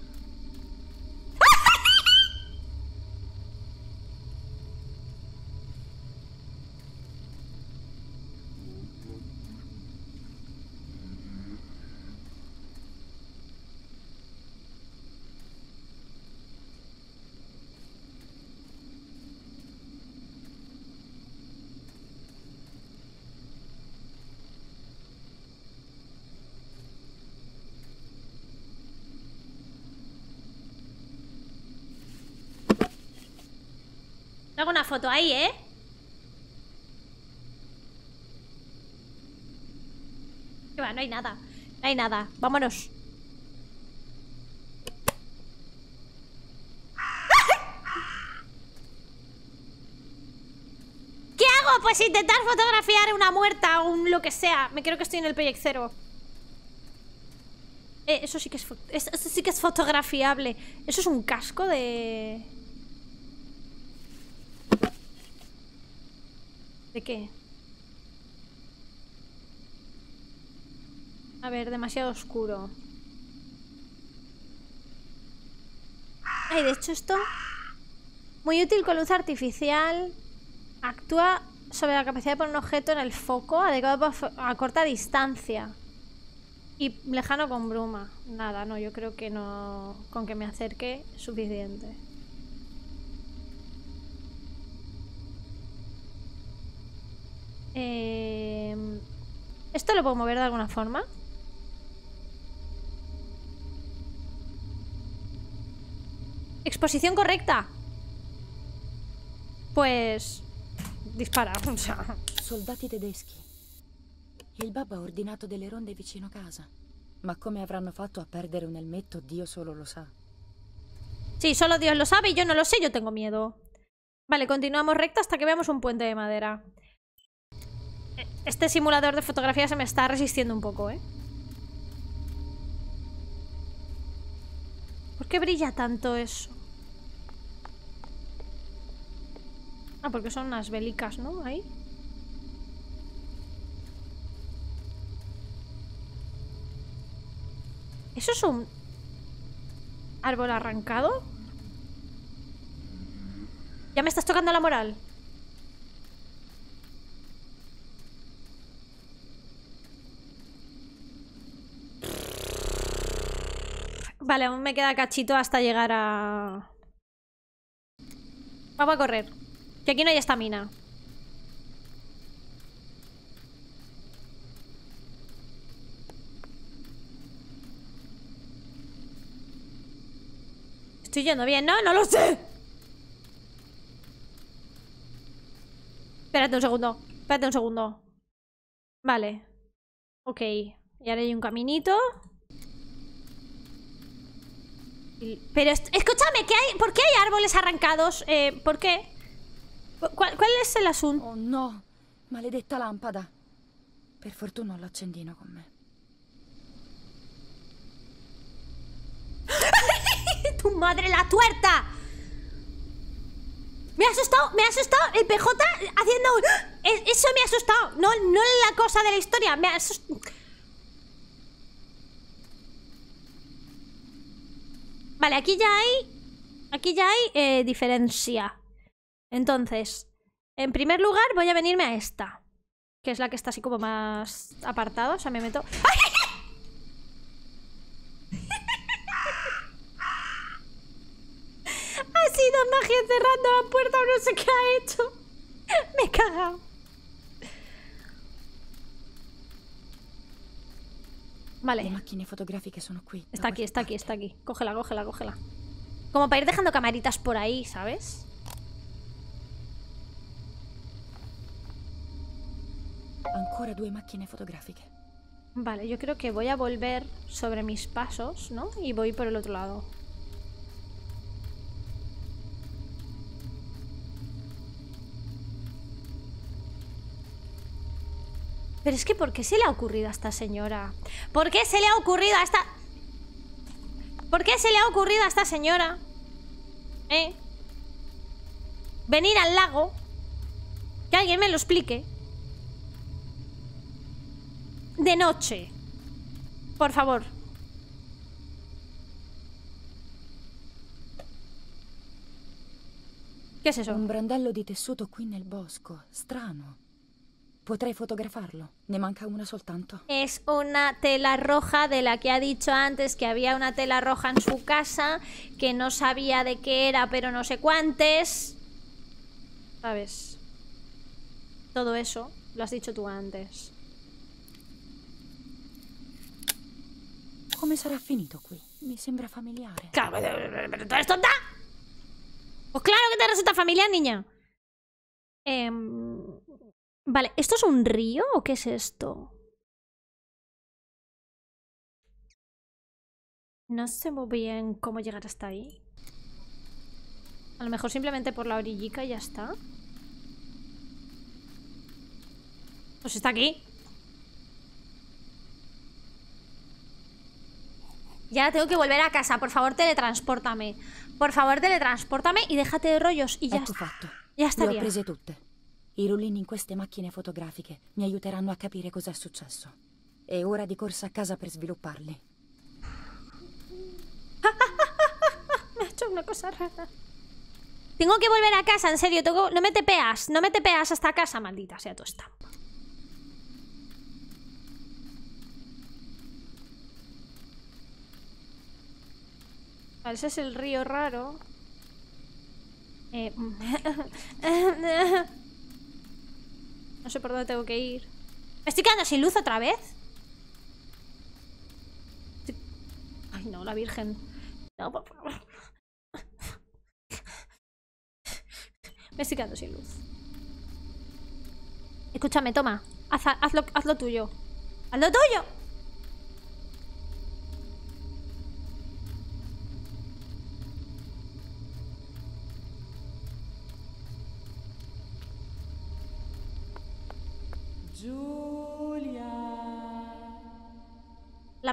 foto ahí, ¿eh? no hay nada. No hay nada. Vámonos. ¿Qué hago? Pues intentar fotografiar una muerta o un lo que sea. Me creo que estoy en el proyecto eh, eso sí que es eso sí que es fotografiable. Eso es un casco de... ¿De qué? A ver, demasiado oscuro. Ay, de hecho esto... Muy útil con luz artificial. Actúa sobre la capacidad de poner un objeto en el foco, adecuado a corta distancia. Y lejano con bruma. Nada, no, yo creo que no... Con que me acerque, suficiente. Eh, ¿Esto lo puedo mover de alguna forma? Exposición correcta. Pues... Dispara, Soldati tedeschi. El babbo ha ordinato delle ronde vicino casa. Ma come avranno fatto a perdere un elmetto, Dio solo lo sa. Sí, solo Dios lo sabe y yo no lo sé, yo tengo miedo. Vale, continuamos recta hasta que veamos un puente de madera. Este simulador de fotografía se me está resistiendo un poco, ¿eh? ¿Por qué brilla tanto eso? Ah, porque son unas bélicas, ¿no? Ahí. ¿Eso es un árbol arrancado? Ya me estás tocando la moral. Vale, aún me queda cachito hasta llegar a... Vamos a correr. Que aquí no hay esta mina. Estoy yendo bien, ¿no? ¡No lo sé! Espérate un segundo. Espérate un segundo. Vale. Ok. Y ahora hay un caminito. Pero escúchame, ¿por qué hay árboles arrancados? Eh, ¿Por qué? ¿Cuál, es el asunto? Oh no, maledetta lámpara. Per fortuna con ¡Tu madre la tuerta! Me ha asustado, me ha asustado el PJ haciendo... ¡Ah! E-, eso me ha asustado, no, no la cosa de la historia, me ha asustado... Vale, aquí ya hay... Aquí ya hay eh, diferencia. Entonces, en primer lugar voy a venirme a esta. Que es la que está así como más apartada. O sea, me meto... ¡Ay! ha sido magia cerrando la puerta no sé qué ha hecho. Me he cagado. Vale. Está aquí, está aquí, está aquí. Cógela, cógela, cógela. Como para ir dejando camaritas por ahí, ¿sabes? Ancora due Vale, yo creo que voy a volver sobre mis pasos, ¿no? Y voy por el otro lado. Pero es que ¿por qué se le ha ocurrido a esta señora? ¿Por qué se le ha ocurrido a esta... ¿Por qué se le ha ocurrido a esta señora? ¿Eh? Venir al lago Que alguien me lo explique De noche Por favor ¿Qué es eso? Un brandello de tessuto en el bosco, strano fotografarlo. Ne manca una soltanto. Es una tela roja de la que ha dicho antes que había una tela roja en su casa, que no sabía de qué era, pero no sé cuántes. ¿Sabes? Todo eso lo has dicho tú antes. ¿Cómo será finito aquí? Me sembra familiar. Claro, tú eres tonta. Pues claro que te resulta familiar, niña. Eh Vale, ¿esto es un río o qué es esto? No sé muy bien cómo llegar hasta ahí. A lo mejor simplemente por la orillica y ya está. Pues está aquí. Ya tengo que volver a casa. Por favor, teletranspórtame. Por favor, teletranspórtame y déjate de rollos y ya está. Ya está bien. I rullini in queste macchine fotografiche mi aiuteranno a capire cosa è successo. È ora di corsa a casa per svilupparli. Me ha He una cosa rara. Tengo que volver a casa, en serio. Tengo... No me te peas, no me te peas hasta casa, maldita sea tu estampa. Vale, ese es el río raro. Eh... No sé por dónde tengo que ir. ¿Me estoy quedando sin luz otra vez? Ay, no, la virgen. No, por favor. Me estoy quedando sin luz. Escúchame, toma. Haz, hazlo lo tuyo. ¡Haz lo tuyo!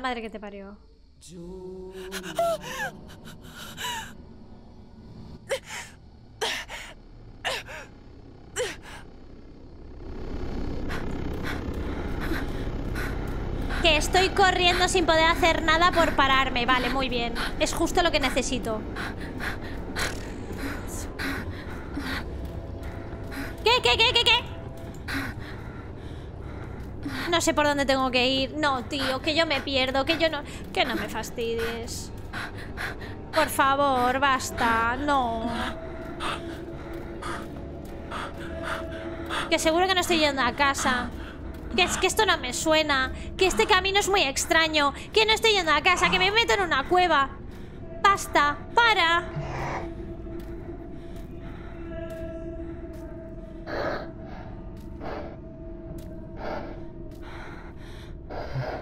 madre que te parió. Que estoy corriendo sin poder hacer nada por pararme. Vale, muy bien. Es justo lo que necesito. ¿Qué, qué, qué, qué, qué? No sé por dónde tengo que ir. No, tío, que yo me pierdo, que yo no... Que no me fastidies. Por favor, basta. No. Que seguro que no estoy yendo a casa. Que que esto no me suena. Que este camino es muy extraño. Que no estoy yendo a casa. Que me meto en una cueva. Basta. Para. Thank you.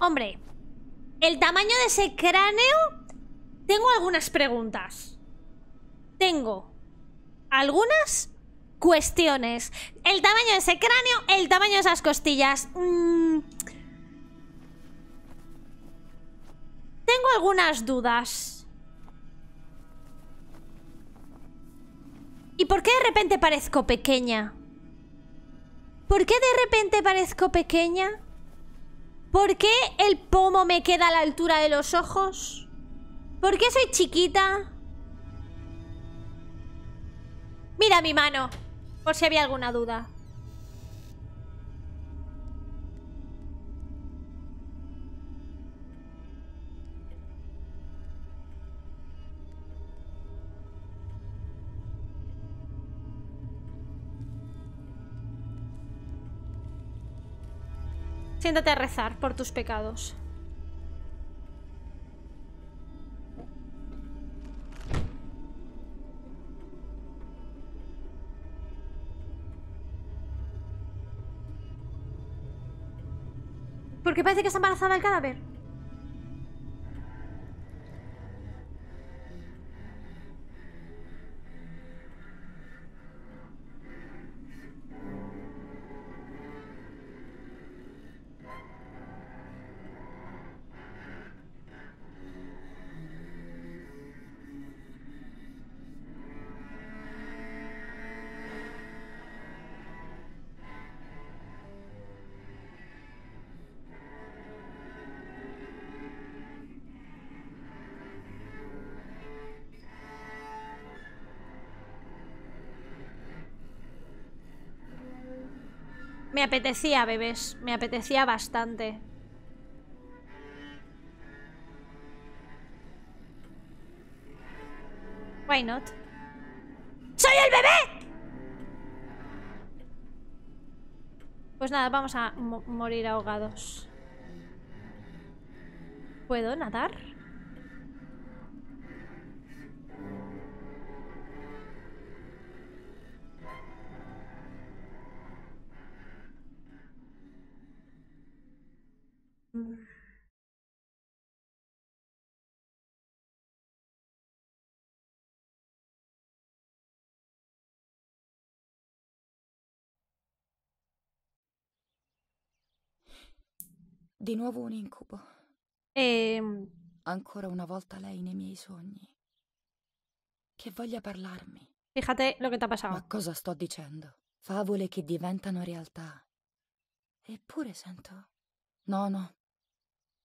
Hombre, el tamaño de ese cráneo... Tengo algunas preguntas. Tengo algunas cuestiones. El tamaño de ese cráneo, el tamaño de esas costillas. Mm, tengo algunas dudas. ¿Y por qué de repente parezco pequeña? ¿Por qué de repente parezco pequeña? ¿Por qué el pomo me queda a la altura de los ojos? ¿Por qué soy chiquita? Mira mi mano, por si había alguna duda. Siéntate a rezar por tus pecados. Porque parece que está embarazada el cadáver. apetecía, bebés. Me apetecía bastante. Why not? ¡Soy el bebé! Pues nada, vamos a morir ahogados. ¿Puedo nadar? Di nuovo un incubo. E... Ehm. Ancora una volta lei nei miei sogni. Che voglia parlarmi. Fíjate lo che ti ha passato. Ma cosa sto dicendo? Favole che diventano realtà. Eppure sento... No, no.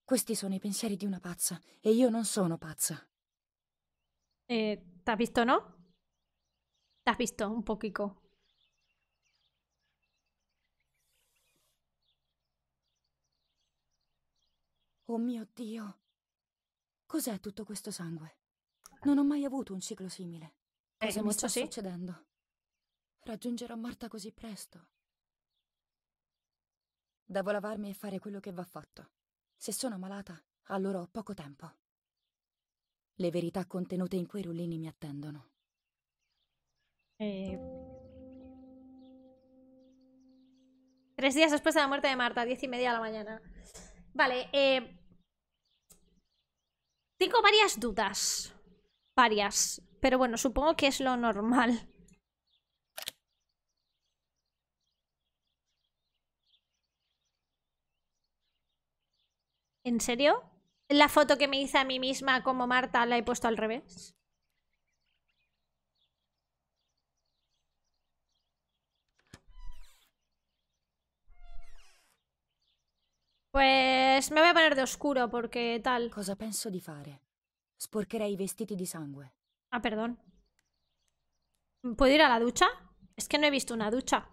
Questi sono i pensieri di una pazza e io non sono pazza. Eh, t'ha visto, no? T'ha visto un pochico. Oh mio Dio! Cos'è tutto questo sangue? Non ho mai avuto un ciclo simile. Eh, Cosa eh, mi sta sì? succedendo? Raggiungerò Marta così presto. Devo lavarmi e fare quello che va fatto. Se sono malata, allora ho poco tempo. Le verità contenute in quei rullini mi attendono. Eh. Tres días después de la muerte de Marta, diez y media de la mañana. Vale, eh, Tengo varias dudas. Varias. Pero bueno, supongo que es lo normal. ¿En serio? La foto que me hice a mí misma como Marta la he puesto al revés. Pues me voy a poner de oscuro porque tal. Cosa Sporcherei vestiti sangue. Ah, perdón. ¿Puedo ir a la ducha? Es que no he visto una ducha.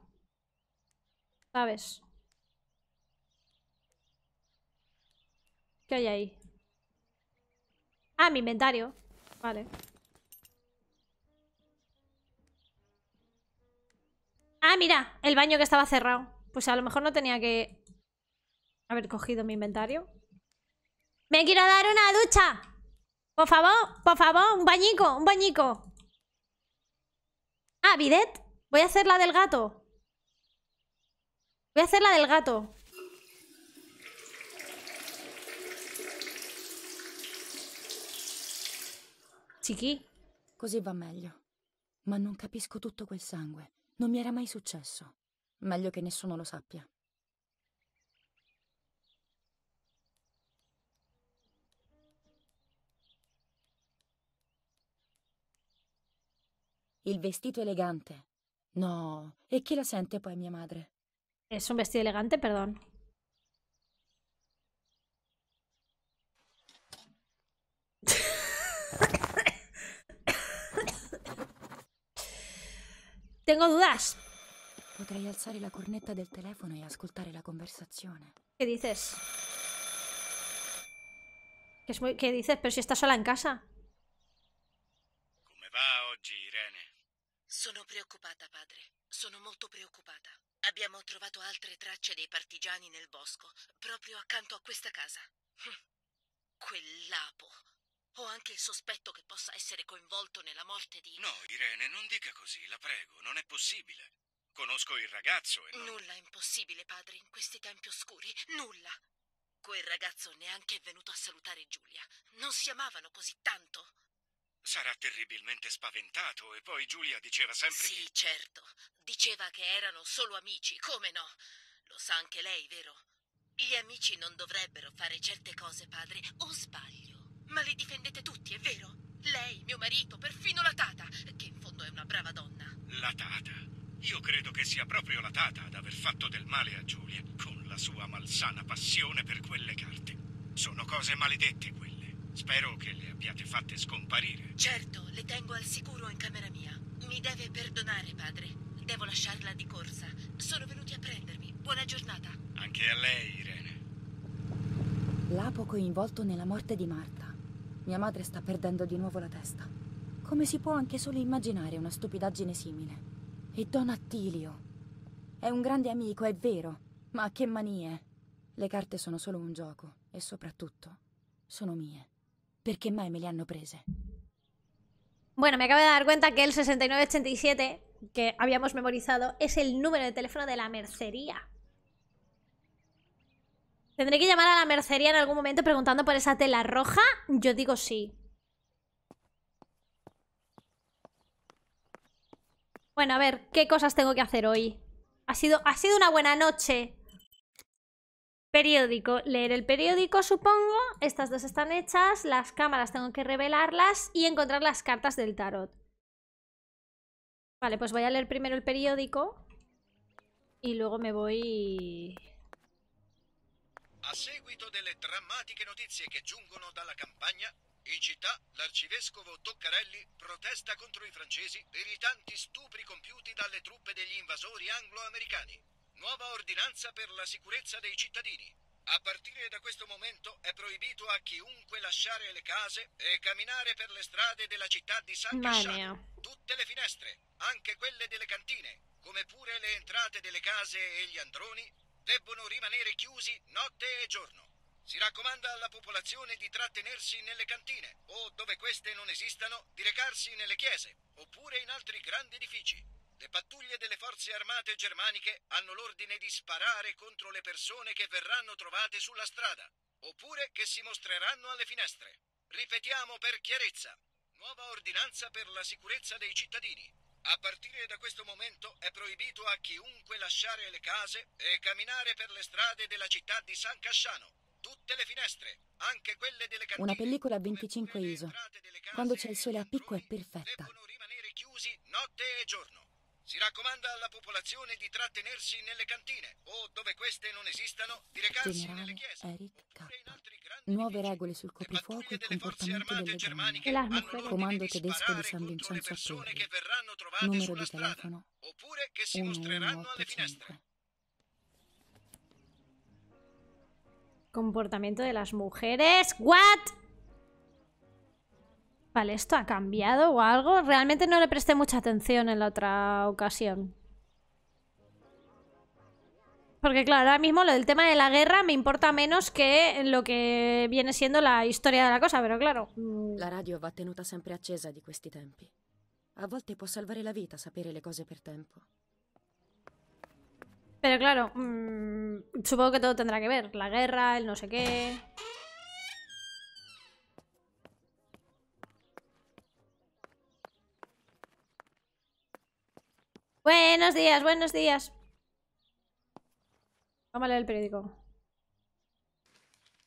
¿Sabes? ¿Qué hay ahí? Ah, mi inventario. Vale. Ah, mira, el baño que estaba cerrado. Pues a lo mejor no tenía que haber cogido mi inventario. ¡Me quiero dar una ducha! Por favor, por favor, un bañico, un bañico. Ah, bidet. Voy a hacer la del gato. Voy a hacer la del gato. Chiqui. Così va meglio. Ma non capisco tutto quel sangue. Non mi era mai successo. Meglio che nessuno lo sappia. il vestito elegante. No, e chi la sente poi mia madre? È eh, un vestito elegante? perdon. Tengo dudas. Potrei alzare la cornetta del telefono e ascoltare la conversazione. Che dices? Che dices? Pero si estás sola en casa. Come va oggi, sono preoccupata, padre. Sono molto preoccupata. Abbiamo trovato altre tracce dei partigiani nel bosco, proprio accanto a questa casa. Hm. Quel lapo. Ho anche il sospetto che possa essere coinvolto nella morte di... No, Irene, non dica così, la prego, non è possibile. Conosco il ragazzo e non... Nulla è impossibile, padre, in questi tempi oscuri. Nulla. Quel ragazzo neanche è venuto a salutare Giulia. Non si amavano così tanto. Sarà terribilmente spaventato e poi Giulia diceva sempre... Sì, che... certo. Diceva che erano solo amici, come no? Lo sa anche lei, vero? Gli amici non dovrebbero fare certe cose, padre, o sbaglio. Ma li difendete tutti, è vero? Lei, mio marito, perfino la tata, che in fondo è una brava donna. La tata? Io credo che sia proprio la tata ad aver fatto del male a Giulia, con la sua malsana passione per quelle carte. Sono cose maledette quelle. Spero che le abbiate fatte scomparire. Certo, le tengo al sicuro in camera mia. Mi deve perdonare, padre. Devo lasciarla di corsa. Sono venuti a prendermi. Buona giornata. Anche a lei, Irene. L'apo coinvolto nella morte di Marta. Mia madre sta perdendo di nuovo la testa. Come si può anche solo immaginare una stupidaggine simile? E Don Attilio. È un grande amico, è vero, ma che manie. Le carte sono solo un gioco e soprattutto sono mie. ¿Por mai me le prese. Bueno, me acabo de dar cuenta que el 6987 que habíamos memorizado es el número de teléfono de la mercería. ¿Tendré que llamar a la mercería en algún momento preguntando por esa tela roja? Yo digo sí. Bueno, a ver, ¿qué cosas tengo que hacer hoy? Ha sido, ha sido una buena noche. Periódico, leer el periódico supongo, estas dos están hechas, las cámaras tengo que revelarlas y encontrar las cartas del tarot. Vale, pues voy a leer primero el periódico y luego me voy... A seguito delle drammatiche notizie che giungono dalla campagna, in città l'arcivescovo Toccarelli protesta contro i francesi per i tanti stupri compiuti dalle truppe degli invasori anglo-americani. Nuova ordinanza per la sicurezza dei cittadini. A partire da questo momento è proibito a chiunque lasciare le case e camminare per le strade della città di San Casciano. Tutte le finestre, anche quelle delle cantine, come pure le entrate delle case e gli androni, debbono rimanere chiusi notte e giorno. Si raccomanda alla popolazione di trattenersi nelle cantine o, dove queste non esistano, di recarsi nelle chiese oppure in altri grandi edifici. Le pattuglie delle forze armate germaniche hanno l'ordine di sparare contro le persone che verranno trovate sulla strada, oppure che si mostreranno alle finestre. Ripetiamo per chiarezza. Nuova ordinanza per la sicurezza dei cittadini. A partire da questo momento è proibito a chiunque lasciare le case e camminare per le strade della città di San Casciano. Tutte le finestre, anche quelle delle cantine, Una pellicola a 25 ISO. Quando c'è il sole a picco è perfetta. Devono rimanere chiusi notte e giorno. Si raccomanda alla popolazione di trattenersi nelle cantine o, dove queste non esistano, di recarsi Generale nelle chiese. Eric K. Nuove regole sul coprifuoco e comportamento delle donne. L'ANF, comando tedesco di San Vincenzo a Torre. Numero di telefono Oppure che si mostreranno 1185. Comportamiento de las mujeres. What? Vale, ¿esto ha cambiado o algo? Realmente no le presté mucha atención en la otra ocasión. Porque claro, ahora mismo lo del tema de la guerra me importa menos que lo que viene siendo la historia de la cosa, pero claro. Mm. La radio va tenuta sempre accesa di questi tempi. A volte può salvare la vita sapere le cose per tempo. Pero claro, mm, supongo que todo tendrá que ver. La guerra, el no sé qué... Buenos días, buenos días. Vamos a leer el periódico.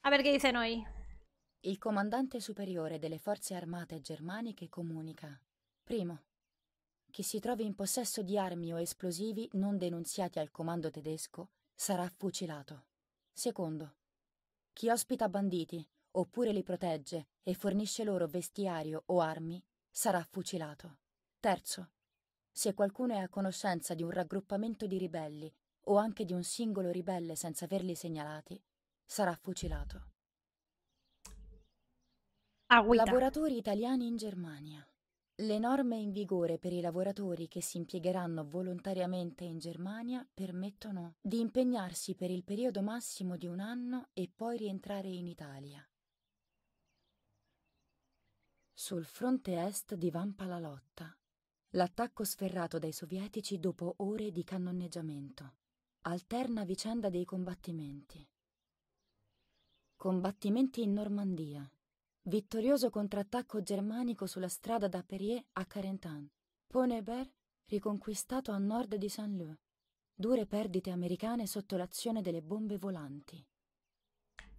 A ver qué dicen hoy. Il comandante superiore delle forze armate germaniche comunica. Primo. Chi si trovi in possesso di armi o esplosivi non denunziati al comando tedesco sarà fucilato. Secondo. Chi ospita banditi oppure li protegge e fornisce loro vestiario o armi sarà fucilato. Terzo. Se qualcuno è a conoscenza di un raggruppamento di ribelli o anche di un singolo ribelle senza averli segnalati, sarà fucilato. Lavoratori italiani in Germania. Le norme in vigore per i lavoratori che si impiegheranno volontariamente in Germania permettono di impegnarsi per il periodo massimo di un anno e poi rientrare in Italia. Sul fronte est divampa la lotta l'attacco sferrato dai sovietici dopo ore di cannoneggiamento. Alterna vicenda dei combattimenti. Combattimenti in Normandia. Vittorioso contrattacco germanico sulla strada da Perrier a Carentan. Ponebert riconquistato a nord di Saint-Leu. Dure perdite americane sotto l'azione delle bombe volanti.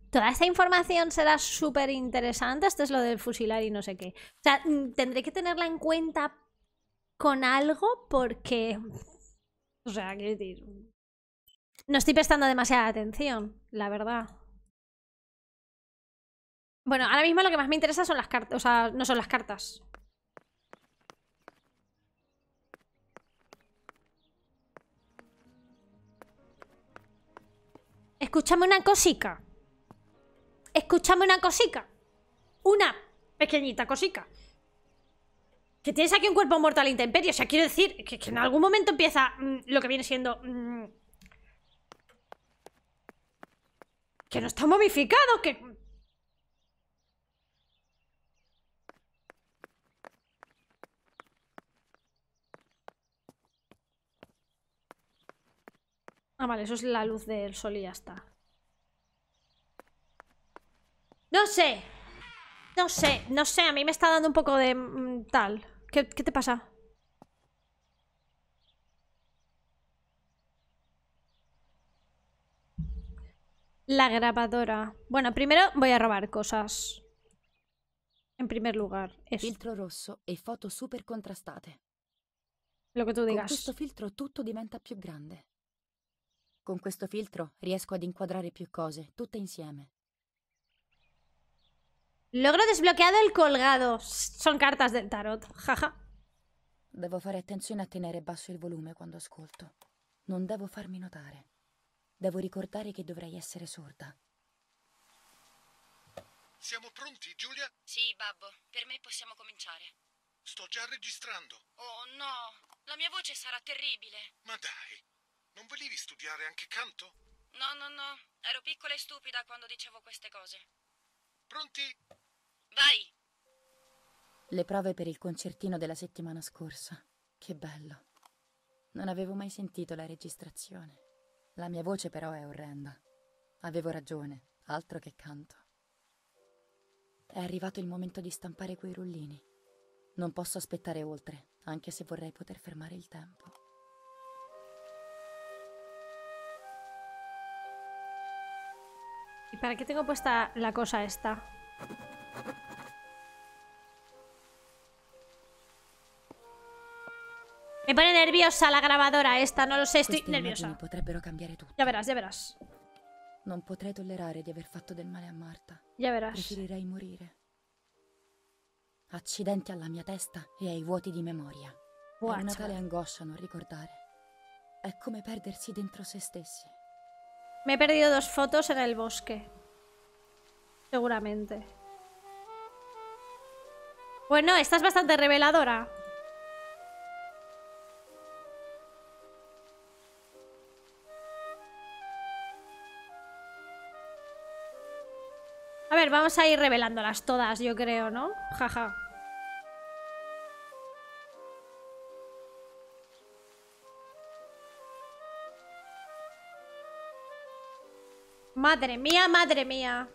Toda esta información será súper interesante. Esto es lo del fusilar y no sé qué. O sea, mm, tendré que tenerla en cuenta con algo porque... O sea, decir... No estoy prestando demasiada atención, la verdad. Bueno, ahora mismo lo que más me interesa son las cartas. O sea, no son las cartas. Escúchame una cosica. Escúchame una cosica. Una pequeñita cosica que tienes aquí un cuerpo mortal intemperio. O sea, quiero decir que, en algún momento empieza mm, lo que viene siendo... Mm, que no está momificado, que... Ah, vale, eso es la luz del sol y ya está. No sé. No sé, no sé, a mí me está dando un poco de... Mm, tal... ¿Qué, qué te pasa? La grabadora. Bueno, primero voy a robar cosas. En primer lugar, esto. Filtro rosso e foto super contrastate. Lo che tu digas. Con questo filtro tutto diventa più grande. Con questo filtro riesco ad inquadrare più cose, tutte insieme. Logro desbloqueado el colgado. Son cartas del tarot. Jaja. Devo fare attenzione a tenere basso il volume quando ascolto. Non devo farmi notare. Devo ricordare che dovrei essere sorda. Siamo pronti, Giulia? Sì, babbo. Per me possiamo cominciare. Sto già registrando. Oh no, la mia voce sarà terribile. Ma dai, non volevi studiare anche canto? No, no, no. Ero piccola e stupida quando dicevo queste cose. Pronti? Vai! Le prove per il concertino della settimana scorsa. Che bello. Non avevo mai sentito la registrazione. La mia voce però è orrenda. Avevo ragione, altro che canto. È arrivato il momento di stampare quei rullini. Non posso aspettare oltre, anche se vorrei poter fermare il tempo. ¿Y para qué tengo puesta la cosa esta? Me pone nerviosa la grabadora esta, non lo so, estoy nerviosa. Potrebbero cambiare tutto. Ya verás, ya verás. Non potrei tollerare di aver fatto del male a Marta. Ya verás. Preferirei morire. Accidenti alla mia testa e ai vuoti di memoria. Buaccia. una tale angoscia non ricordare. È come perdersi dentro se stessi. Me he perdido dos fotos en el bosque. Seguramente. Bueno, esta es bastante reveladora. vamos a ir revelándolas todas, yo creo, ¿no? Jaja. Madre mía, madre mía.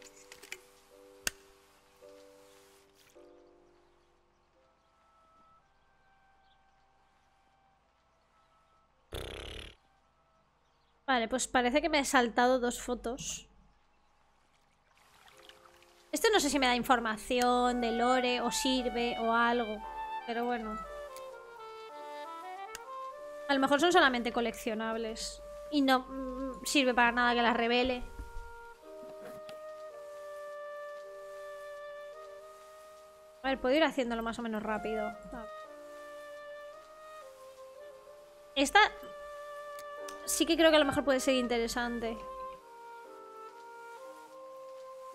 Vale, pues parece que me he saltado dos fotos. Esto no sé si me da información de lore o sirve o algo. Pero bueno. A lo mejor son solamente coleccionables. Y no mm, sirve para nada que las revele. A ver, puedo ir haciéndolo más o menos rápido. Esta sí que creo que a lo mejor puede ser interesante.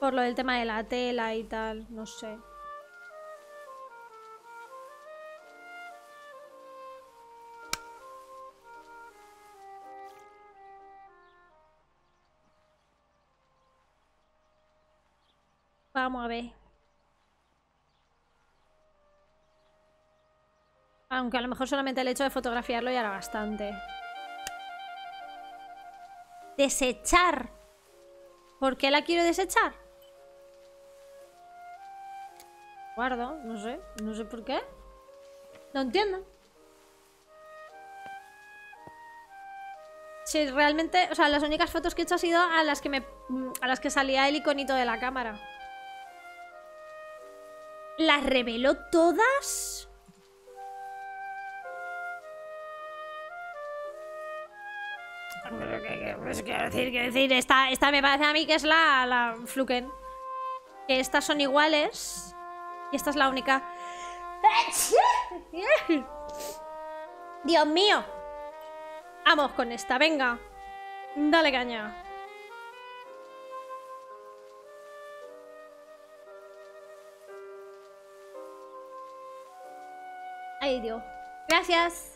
Por lo del tema de la tela y tal, no sé. Vamos a ver. Aunque a lo mejor solamente el hecho de fotografiarlo ya era bastante. Desechar. ¿Por qué la quiero desechar? guardo, no sé, no sé por qué. No entiendo. Si realmente, o sea, las únicas fotos que he hecho ha sido a las que me a las que salía el iconito de la cámara. ¿Las reveló todas? Pues quiero decir, quiero decir, esta, esta me parece a mí que es la, la Fluken. estas son iguales. Y esta es la única. ¡Dios mío! Vamos con esta, venga. Dale caña. Ay, Dios. Gracias.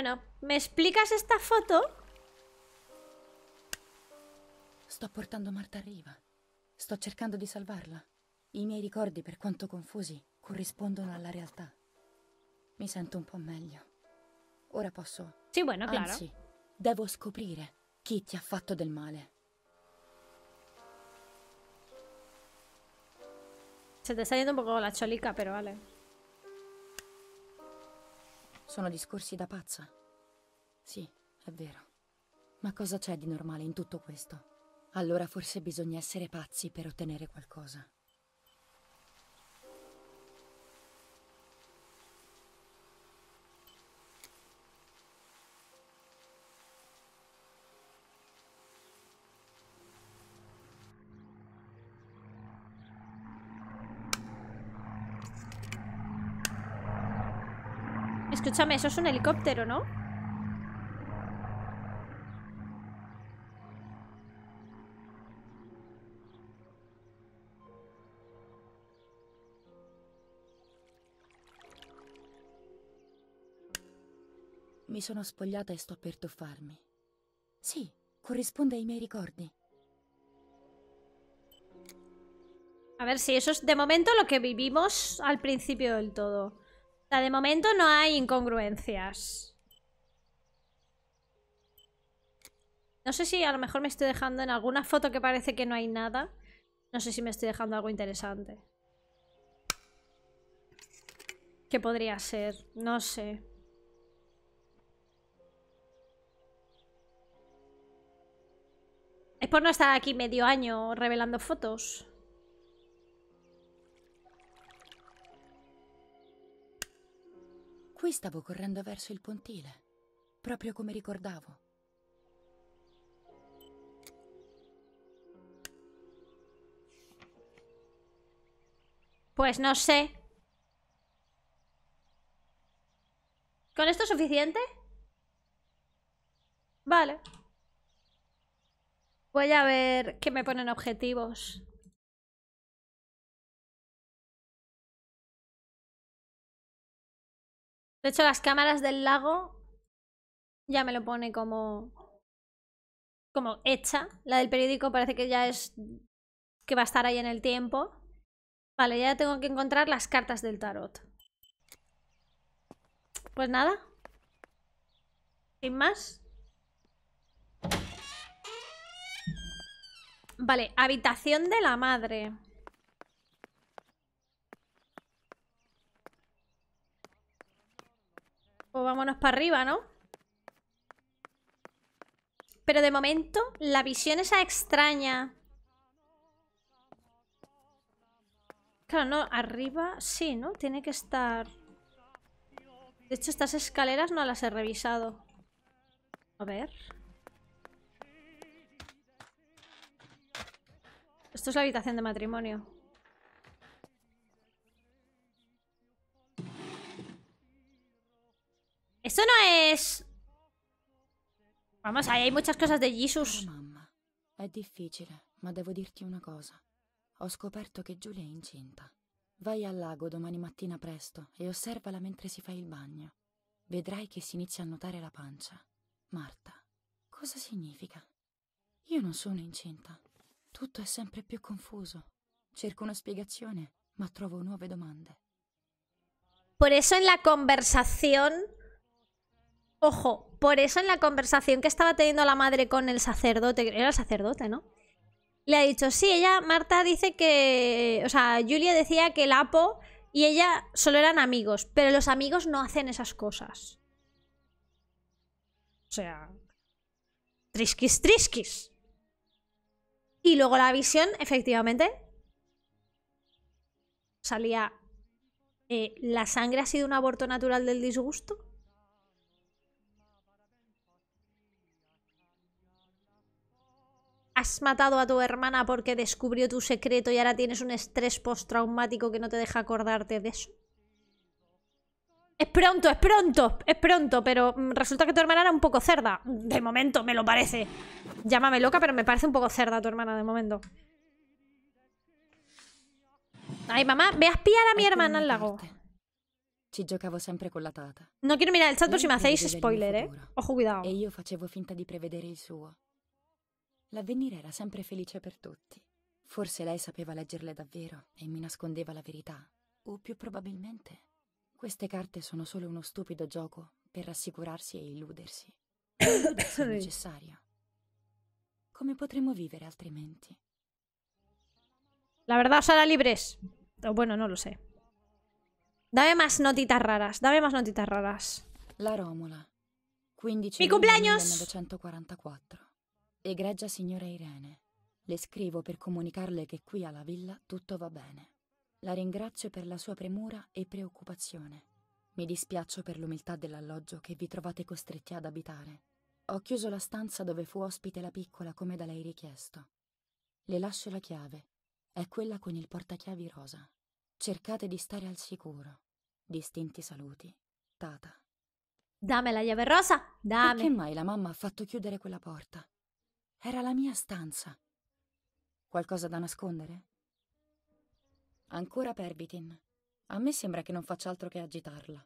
Bueno, ¿me explicas esta foto? Sto portando Marta a riva. Sto cercando di salvarla. I miei ricordi, per quanto confusi, corrispondono alla realtà. Mi sento un po' meglio. Ora posso... Sì, bueno, claro. Anzi, devo scoprire chi ti ha fatto del male. Se te sta yendo un poco la cholica, però vale. Sono discorsi da pazza. Sì, è vero. Ma cosa c'è di normale in tutto questo? Allora forse bisogna essere pazzi per ottenere qualcosa. Escúchame, eso es un helicóptero, ¿no? Mi sono spogliata e sto per tuffarmi. Sí, corresponde ai miei ricordi. A ver si eso es de momento lo que vivimos al principio del todo de momento no hay incongruencias. No sé si a lo mejor me estoy dejando en alguna foto que parece que no hay nada. No sé si me estoy dejando algo interesante. ¿Qué podría ser? No sé. Es por no estar aquí medio año revelando fotos. Qui stavo correndo verso il pontile, proprio come ricordavo. Pues no sé. ¿Con esto es suficiente? Vale. Voy a ver qué me ponen objetivos. De hecho, las cámaras del lago ya me lo pone como... Como hecha. La del periódico parece que ya es... Que va a estar ahí en el tiempo. Vale, ya tengo que encontrar las cartas del tarot. Pues nada. Sin más. Vale, habitación de la madre. vámonos para arriba, ¿no? Pero de momento, la visión esa extraña. Claro, no, arriba sí, ¿no? Tiene que estar... De hecho, estas escaleras no las he revisado. A ver... Esto es la habitación de matrimonio. Esto no es... Vamos, ahí hay muchas cosas de Jesus. Oh, mamma, è difficile, ma devo dirti una cosa. Ho scoperto che Giulia è incinta. Vai al lago domani mattina presto e osservala mentre si fa il bagno. Vedrai che si inizia a notare la pancia. Marta, cosa significa? Io non sono incinta. Tutto è sempre più confuso. Cerco una spiegazione, ma trovo nuove domande. Por eso en la conversación Ojo, por eso en la conversación que estaba teniendo la madre con el sacerdote, era el sacerdote, ¿no? Le ha dicho, sí, ella, Marta dice que, o sea, Julia decía que el Apo y ella solo eran amigos, pero los amigos no hacen esas cosas. O sea, trisquis, trisquis. Y luego la visión, efectivamente, salía... Eh, la sangre ha sido un aborto natural del disgusto. has matado a tu hermana porque descubrió tu secreto y ahora tienes un estrés postraumático que no te deja acordarte de eso. Es pronto, es pronto, es pronto, pero mm, resulta que tu hermana era un poco cerda. De momento, me lo parece. Llámame loca, pero me parece un poco cerda tu hermana, de momento. Ay, mamá, ve a espiar a mi hermana al lago. No quiero mirar el chat por si me hacéis spoiler, eh. Ojo, cuidado. E finta L'avvenire era sempre felice per tutti. Forse lei sapeva leggerle davvero e mi nascondeva la verità. O più probabilmente, queste carte sono solo uno stupido gioco per rassicurarsi e illudersi. Illudersi è necessaria. Come potremmo vivere altrimenti? La verdad os libres. O bueno, non lo so. Dame más notitas raras, dame más notitas raras. La Romola. 15 Mi cumpleaños! 1944. Egregia signora Irene, le scrivo per comunicarle che qui alla villa tutto va bene. La ringrazio per la sua premura e preoccupazione. Mi dispiaccio per l'umiltà dell'alloggio che vi trovate costretti ad abitare. Ho chiuso la stanza dove fu ospite la piccola come da lei richiesto. Le lascio la chiave. È quella con il portachiavi rosa. Cercate di stare al sicuro. Distinti saluti. Tata. Dame la chiave rosa, dame. Perché mai la mamma ha fatto chiudere quella porta? Era la mia stanza. Qualcosa da nascondere? Ancora Perbitin. A me sembra che non faccia altro che agitarla.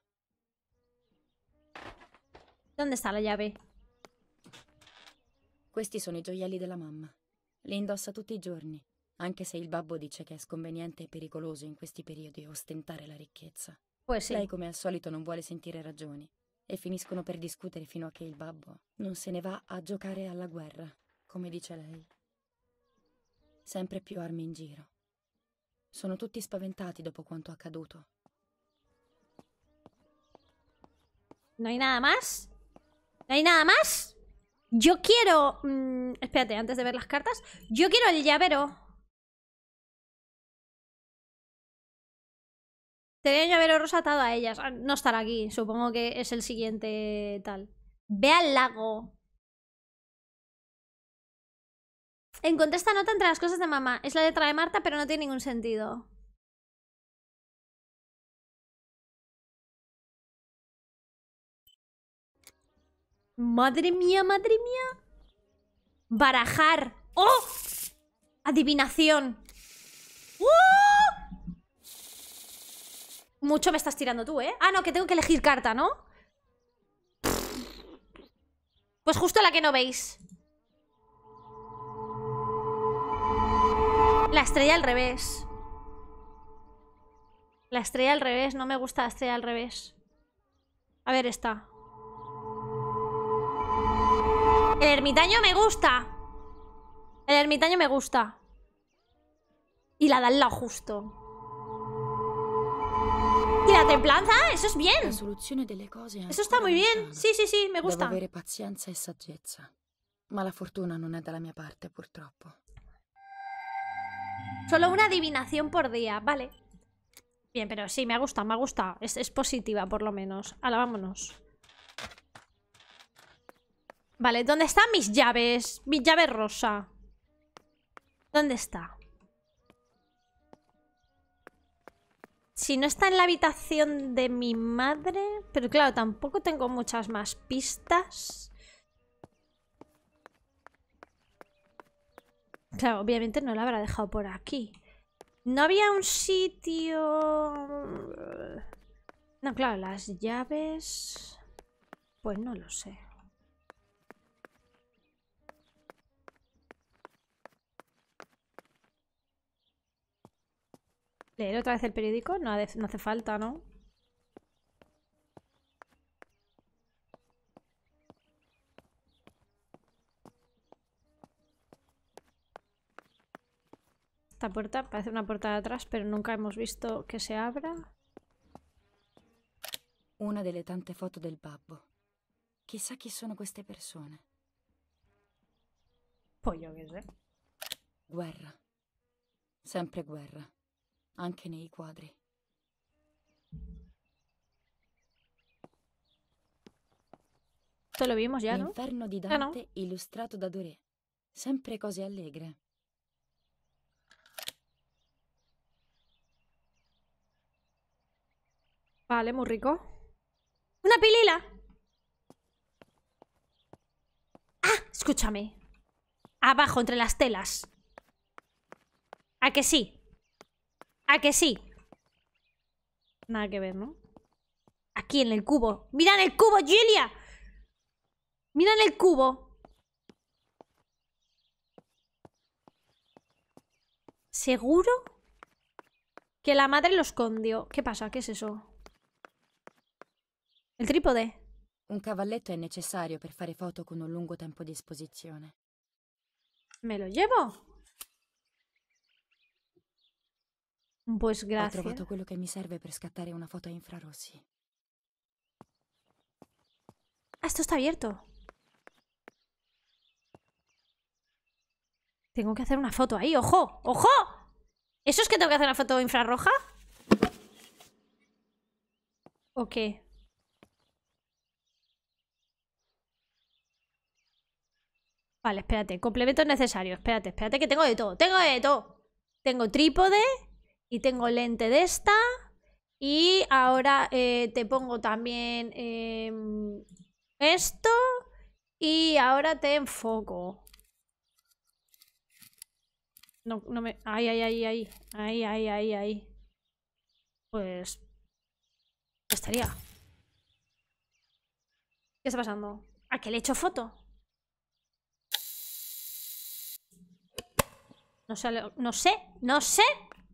Dove sta la chiave? Questi sono i gioielli della mamma. Li indossa tutti i giorni, anche se il babbo dice che è sconveniente e pericoloso in questi periodi ostentare la ricchezza. Poi sì. Lei come al solito non vuole sentire ragioni e finiscono per discutere fino a che il babbo non se ne va a giocare alla guerra Como dice lei. Sempre più armi in giro. Sono tutti spaventati dopo cuanto accaduto. ¿No hay nada más? ¿No hay nada más? Yo quiero... espérate, antes de ver las cartas. Yo quiero el llavero. Tenía el llavero rosa atado a ellas. Ah, no estará aquí. Supongo que es el siguiente tal. Ve al lago. Encontré esta nota entre las cosas de mamá. Es la letra de Marta, pero no tiene ningún sentido. Madre mía, madre mía. Barajar. ¡Oh! Adivinación. ¡Oh! Mucho me estás tirando tú, ¿eh? Ah, no, que tengo que elegir carta, ¿no? Pues justo la que no veis. La estrella al revés. La estrella al revés, no me gusta la estrella al revés. A ver esta. El ermitaño me gusta. El ermitaño me gusta. Y la da al lado justo. Y la templanza, eso es bien. Eso está muy bien. Sí, sí, sí, me gusta. avere pazienza e saggezza. Ma la fortuna non è dalla mia parte, purtroppo. Solo una adivinación por día, vale. Bien, pero sí, me ha gustado, me ha gustado. Es, es positiva, por lo menos. Ahora, vámonos. Vale, ¿dónde están mis llaves? Mi llave rosa. ¿Dónde está? Si no está en la habitación de mi madre... Pero claro, tampoco tengo muchas más pistas. Claro, obviamente no la habrá dejado por aquí. No había un sitio... No, claro, las llaves... Pues no lo sé. Leer otra vez el periódico no, hace falta, ¿no? Esta puerta parece una puerta de atrás, pero nunca hemos visto che si abra. Una delle tante foto del babbo. Chissà chi sono queste persone. Poi io che sé. Guerra. Sempre guerra. Anche nei quadri. Te lo vimos già, no? L'inferno di Dante ah, no? illustrato da Doré. Sempre cose allegre. Vale, muy rico. ¡Una pilila! ¡Ah! Escúchame. Abajo, entre las telas. ¿A que sí? ¿A que sí? Nada que ver, ¿no? Aquí, en el cubo. ¡Mira en el cubo, Julia! ¡Mira en el cubo! ¿Seguro? Que la madre lo escondió. ¿Qué pasa? ¿Qué es eso? Il tripode? Un cavalletto è necessario per fare foto con un lungo tempo di esposizione. Me lo llevo? Un po' sgrazia. Ho trovato quello che mi serve per scattare una foto a infrarossi. Ah, sto sta abierto. Tengo che hacer una foto ahí, ojo, ojo. ¿Eso es que tengo que hacer una foto infrarroja? Ok. Vale, espérate. Complementos necesarios. Espérate, espérate que tengo de todo. Tengo de todo. Tengo trípode y tengo lente de esta. Y ahora eh, te pongo también em, esto. Y ahora te enfoco. No, no me... Ay, ay, ay, ahí Ahí, ay, ahí, ahí Pues... Estaría. ¿Qué está pasando? ¿A ah, qué le he hecho foto? No sé, no sé, no sé,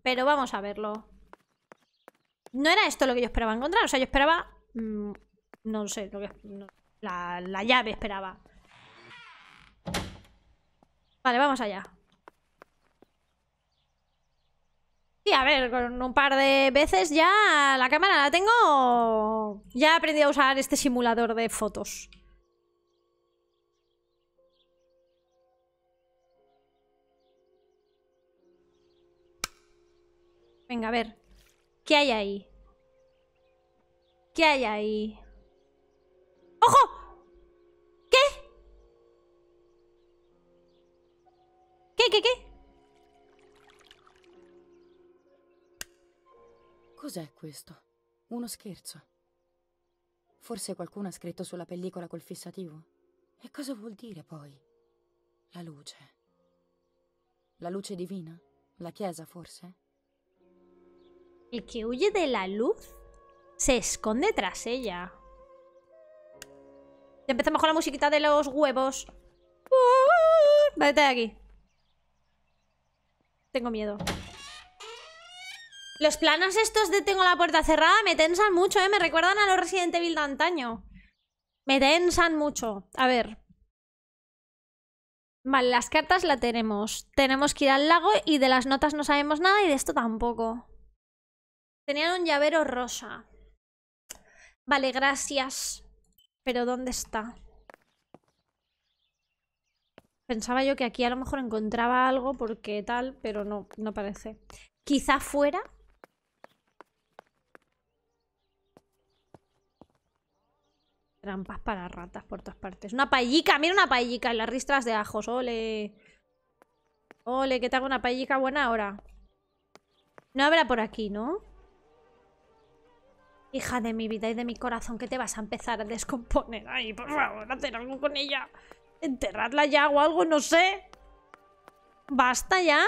pero vamos a verlo. No era esto lo que yo esperaba encontrar. O sea, yo esperaba... Mm, no sé, la, la llave esperaba. Vale, vamos allá. Y a ver, con un par de veces ya la cámara la tengo... Ya he aprendido a usar este simulador de fotos. Venga, a ver. ¿Qué hay ahí? ¿Qué hay ahí? ¡Ojo! ¿Qué? ¿Qué, qué, qué? Cos'è questo? Uno scherzo. Forse qualcuno ha scritto sulla pellicola col fissativo? E cosa vuol dire poi? La luce. La luce divina? La chiesa, forse? El que huye de la luz se esconde tras ella. Empezamos con la musiquita de los huevos. vete de aquí. Tengo miedo. Los planos estos de tengo la puerta cerrada me tensan mucho, ¿eh? Me recuerdan a los Resident Evil de antaño. Me tensan mucho. A ver. Vale, las cartas la tenemos. Tenemos que ir al lago y de las notas no sabemos nada y de esto tampoco. Tenían un llavero rosa. Vale, gracias. Pero ¿dónde está? Pensaba yo que aquí a lo mejor encontraba algo porque tal, pero no, no parece. Quizá fuera. Trampas para ratas por todas partes. Una paellica, mira una paellica En las ristras de ajos, ole. Ole, que te una paellica buena ahora. No habrá por aquí, ¿no? Hija de mi vida y de mi corazón, que te vas a empezar a descomponer. Ay, por favor, hacer algo con ella. Enterrarla ya o algo, no sé. Basta ya.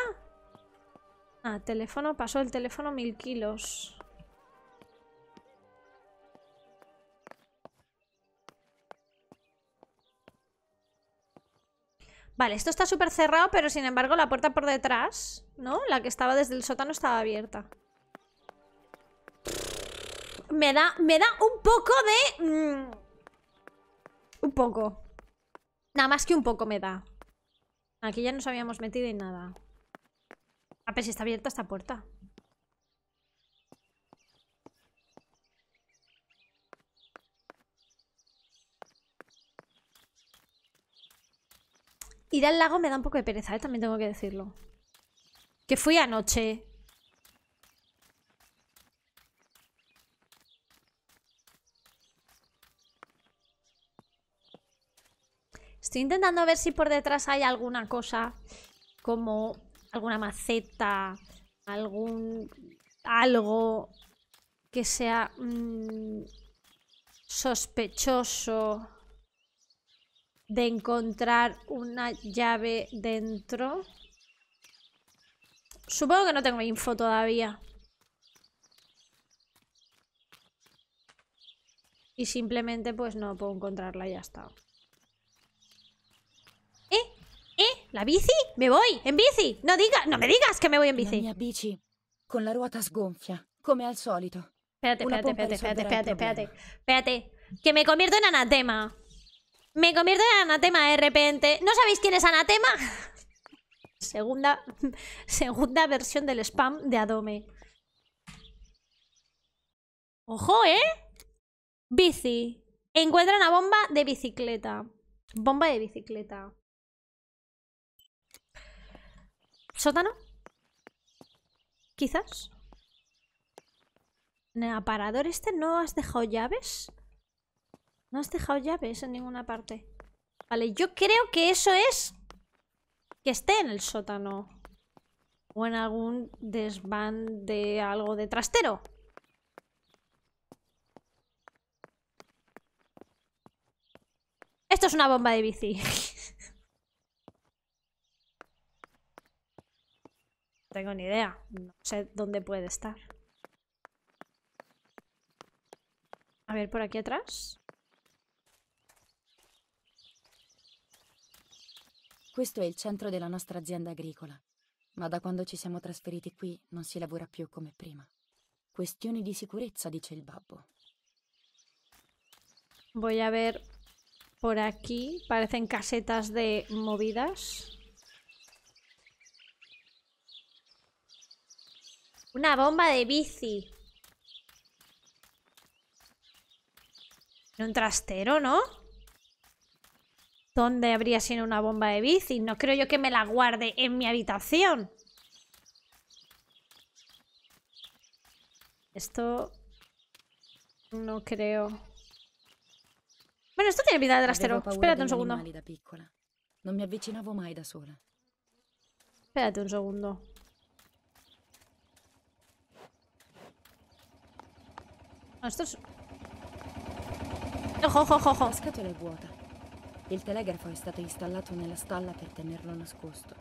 Ah, teléfono, pasó el teléfono mil kilos. Vale, esto está súper cerrado, pero sin embargo la puerta por detrás, ¿no? La que estaba desde el sótano estaba abierta me da, un poco de... Mm, un poco. Nada más que un poco me da. Aquí ya nos habíamos metido y nada. A ver si está abierta esta puerta. Ir al lago me da un poco de pereza, ¿eh? también tengo que decirlo. Que fui anoche. Estoy intentando ver si por detrás hay alguna cosa como alguna maceta, algún algo que sea mm, sospechoso de encontrar una llave dentro. Supongo que no tengo info todavía. Y simplemente pues no puedo encontrarla y ya está. ¿La bici? Me voy, en bici. No diga, no me digas que me voy en bici. bici, con la ruota come al solito. Espérate, espérate, espérate, espérate, espérate, espérate, Que me convierto en anatema. Me convierto en anatema de repente. ¿No sabéis quién es anatema? segunda, segunda versión del spam de Adome. ¡Ojo, eh! Bici. Encuentra una bomba de bicicleta. Bomba de bicicleta. ¿Sótano? Quizás. En el aparador este no has dejado llaves. No has dejado llaves en ninguna parte. Vale, yo creo que eso es que esté en el sótano. O en algún desván de algo de trastero. Esto es una bomba de bici. tengo ni idea. No sé dónde puede estar. A ver, por aquí atrás. Questo è il centro della nostra azienda agricola, ma da quando ci siamo trasferiti qui non si lavora più come prima. Questioni di sicurezza, dice il babbo. Voy a ver por aquí. Parecen casetas de movidas. Una bomba de bici. un trastero, ¿no? ¿Dónde habría sido una bomba de bici? No creo yo que me la guarde en mi habitación. Esto... No creo... Bueno, esto tiene vida de trastero. Espérate un segundo. Espérate un segundo. Ah, sto su. Oh oh, oh, oh, oh, La scatola è vuota. Il telegrafo è stato installato nella stalla per tenerlo nascosto.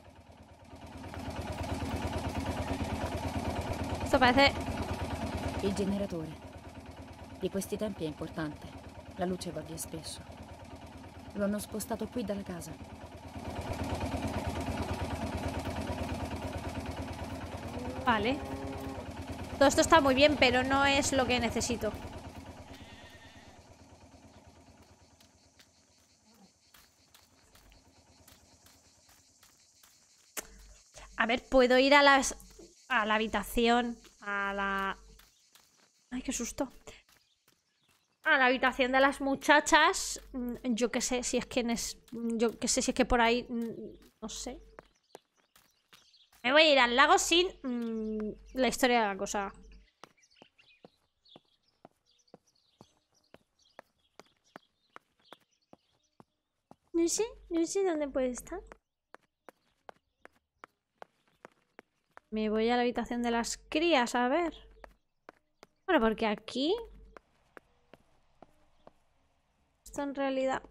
Sapete? Il generatore. Di questi tempi è importante. La luce va via spesso. Lo hanno spostato qui dalla casa. Vale. Todo esto está muy bien, pero no es lo que necesito. A ver, puedo ir a las... A la habitación. A la... Ay, qué susto. A la habitación de las muchachas. Mm, yo qué sé si es es Yo qué sé si es que por ahí... Mm, no sé. Me voy a ir al lago sin mm, la historia de la cosa. No sé, no sé dónde puede estar. Me voy a la habitación de las crías, a ver. Bueno, porque aquí... Esto en realidad...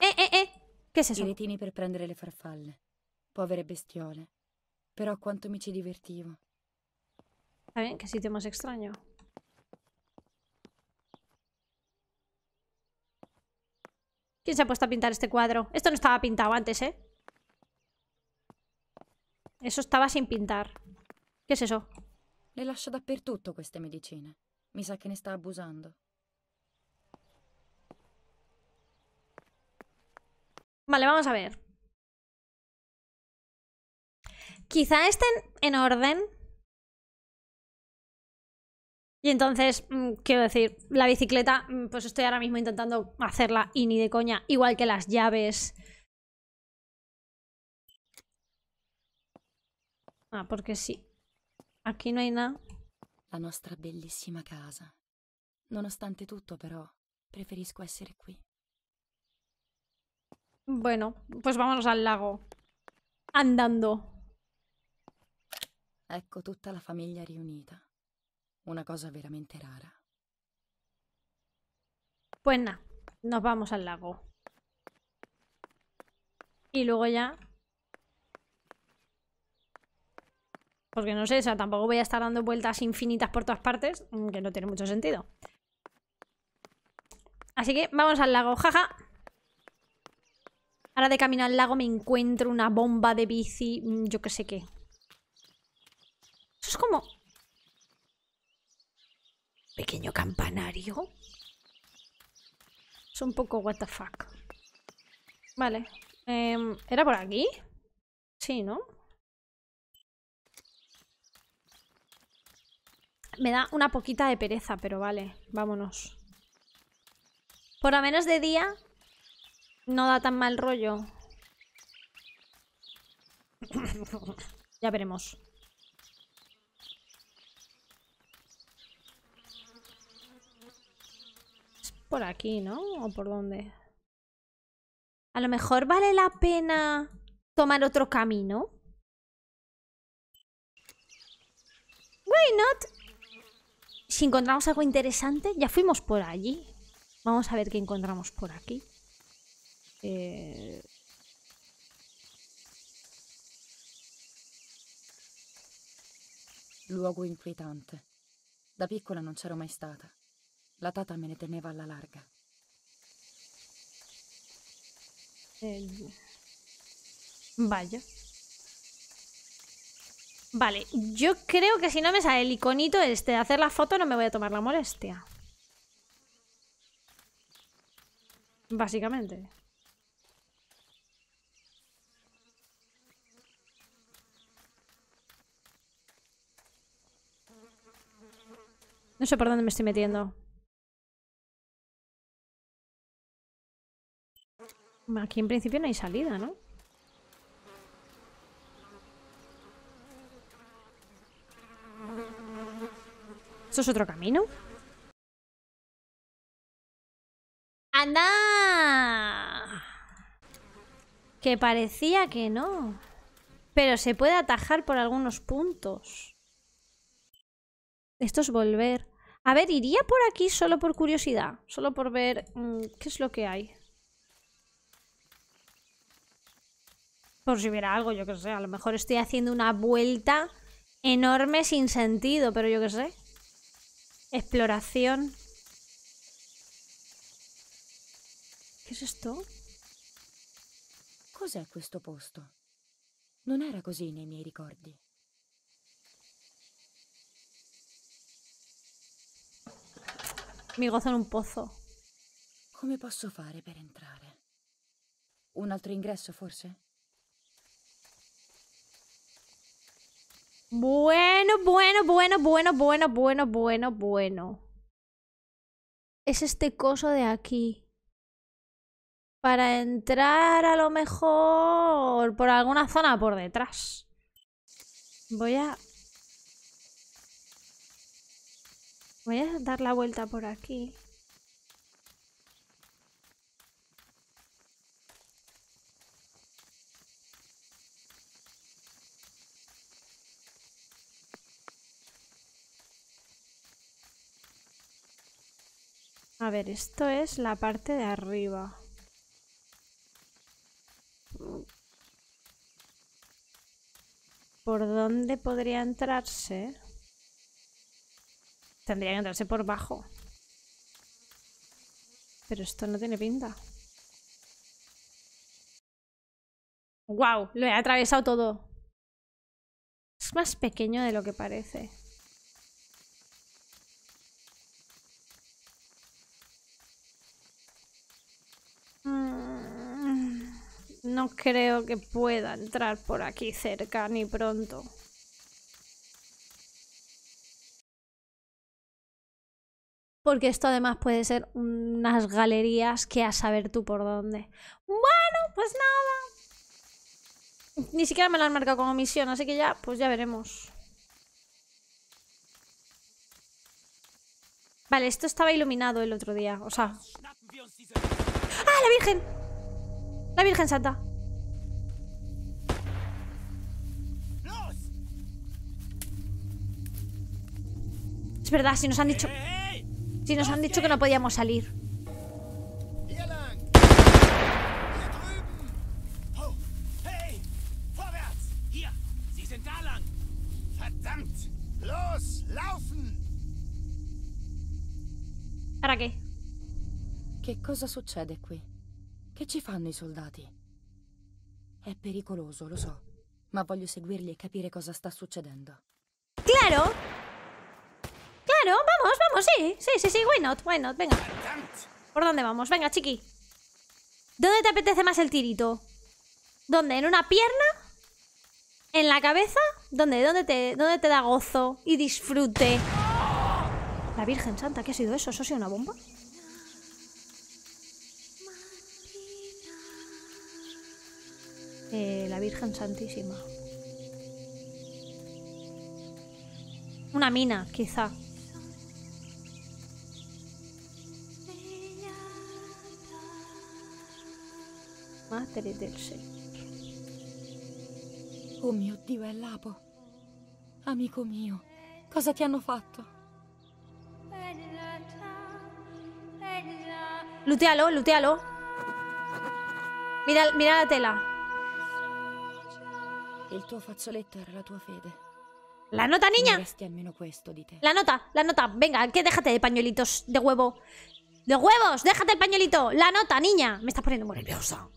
¡Eh, eh, eh! ¿Qué se eso? I retini per prendere le farfalle. Povere bestiole. Però quanto mi ci divertivo. Está bien, qué sitio más extraño. Oh. ¿Quién se ha puesto a pintar este cuadro? Esto no estaba pintado antes, ¿eh? Eso estaba sin pintar. ¿Qué es eso? Le lascia dappertutto queste medicine. Mi sa che ne sta abusando. Vale, vamos a ver. Quizá estén en orden. Y entonces, mm, quiero decir, la bicicleta, mm, pues estoy ahora mismo intentando hacerla y ni de coña, igual que las llaves. Ah, porque sí. Aquí no hay nada. La nuestra bellísima casa. obstante, todo, pero preferisco ser aquí. Bueno, pues vámonos al lago. Andando. Ecco tutta la familia riunita. Una cosa veramente rara. Pues nada, nos vamos al lago. Y luego ya... Porque no sé, o tampoco voy a estar dando vueltas infinitas por todas partes, mm, que no tiene mucho sentido. Así que vamos al lago, jaja. Ahora de caminar al lago me encuentro una bomba de bici, mm, yo que sé qué es como... Pequeño campanario. Es un poco what the fuck. Vale. Em, ¿Era por aquí? Sí, ¿no? Me da una poquita de pereza, pero vale, vámonos. Por lo menos de día no da tan mal rollo. ya veremos. Por aquí, ¿no? ¿O por dónde? A lo mejor vale la pena tomar otro camino. Why not? Si encontramos algo interesante, ya fuimos por allí. Vamos a ver qué encontramos por aquí. Eh... inquietante. Da piccola non c'ero mai stata. La tata me ne a la larga. Vaya. Vale, yo creo que si no me sale el iconito este de hacer la foto no me voy a tomar la molestia. Básicamente. No sé por dónde me estoy metiendo. Aquí en principio no hay salida, ¿no? ¿Esto es otro camino? ¡Anda! Que parecía que no. Pero se puede atajar por algunos puntos. Esto es volver. A ver, iría por aquí solo por curiosidad. Solo por ver mm, qué es lo que hay. por si hubiera algo, yo qué sé. A lo mejor estoy haciendo una vuelta enorme sin sentido, pero yo qué sé. Exploración. ¿Qué es esto? es questo posto? No era così nei miei ricordi. Mi gozo en un pozo. ¿Cómo puedo fare per entrar Un otro ingreso, forse? Bueno, bueno, bueno, bueno, bueno, bueno, bueno, bueno. Es este coso de aquí. Para entrar a lo mejor por alguna zona por detrás. Voy a... Voy a dar la vuelta por aquí. A ver, esto es la parte de arriba. ¿Por dónde podría entrarse? Tendría que entrarse por bajo. Pero esto no tiene pinta. ¡Wow! Lo he atravesado todo. Es más pequeño de lo que parece. No creo que pueda entrar por aquí cerca ni pronto. Porque esto además puede ser unas galerías que a saber tú por dónde. Bueno, pues nada. Ni siquiera me lo han marcado como misión, así que ya, pues ya veremos. Vale, esto estaba iluminado el otro día, o sea... ¡Ah, la Virgen! La Virgen Santa. Es verdad, si nos han dicho... Si nos han dicho que no podíamos salir. ¿Para qué? Che cosa sucede aquí? Che ci fanno i soldati? Es pericoloso, lo so, ma voglio seguirli e capire cosa sta succedendo. Claro, vamos, vamos, sí. Sí, sí, sí, why not, why not, venga. ¿Por dónde vamos? Venga, chiqui. ¿Dónde te apetece más el tirito? ¿Dónde? ¿En una pierna? ¿En la cabeza? ¿Dónde? ¿Dónde te, dónde te da gozo y disfrute? La Virgen Santa, ¿qué ha sido eso? ¿Eso ha sido una bomba? Eh, la Virgen Santísima. Una mina, quizá. madre del Cielo. Oh mio Dio, è Lapo. Amico mio, cosa ti hanno fatto? Lutealo, lutealo. Mira, mira la tela. Il tuo fazzoletto era la tua fede. La nota, niña. Almeno questo di te. La nota, la nota. Venga, che déjate de pañuelitos de huevo. ¡De huevos! ¡Déjate el pañuelito! ¡La nota, niña! Me estás poniendo muy nerviosa.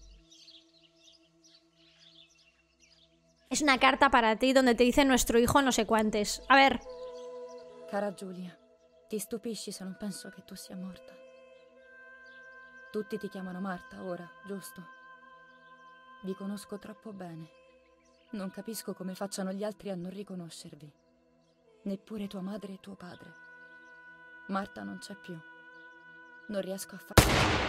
Es una carta para ti donde te dice nuestro hijo no sé cuántes. A ver. Cara Giulia, ti stupisci se non penso che tu sia morta. Tutti ti chiamano Marta ora, giusto? Vi conosco troppo bene. Non capisco come facciano gli altri a non riconoscervi. Neppure tua madre e tuo padre. Marta non c'è più. Non riesco a fare...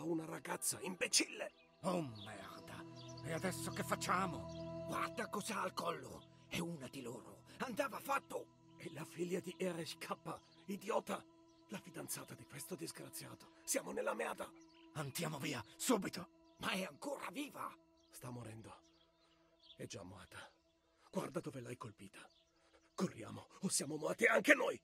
a una ragazza, imbecille! Oh merda! E adesso che facciamo? Guarda cosa ha al collo! È una di loro! Andava fatto! È la figlia di Erech K, idiota! La fidanzata di questo disgraziato! Siamo nella merda! Andiamo via, subito! Ma è ancora viva! Sta morendo. È già morta. Guarda dove l'hai colpita. Corriamo o siamo morti anche noi!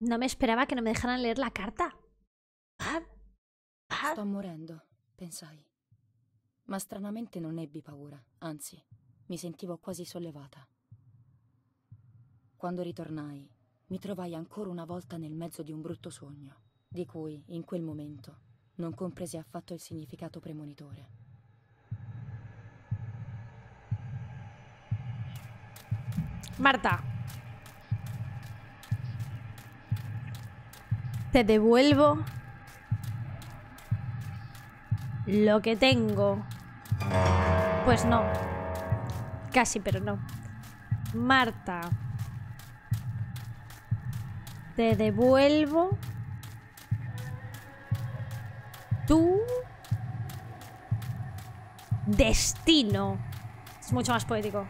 No me esperaba que no me dejaran leer la carta. Ah. Ah. Sto morendo, pensai. Ma stranamente non ebbi paura, anzi, mi sentivo quasi sollevata. Quando ritornai, mi trovai ancora una volta nel mezzo di un brutto sogno, di cui, in quel momento, non compresi affatto il significato premonitore. Marta, te devuelvo lo que tengo. Pues no. Casi, pero no. Marta. Te devuelvo tu destino. Es mucho más poético.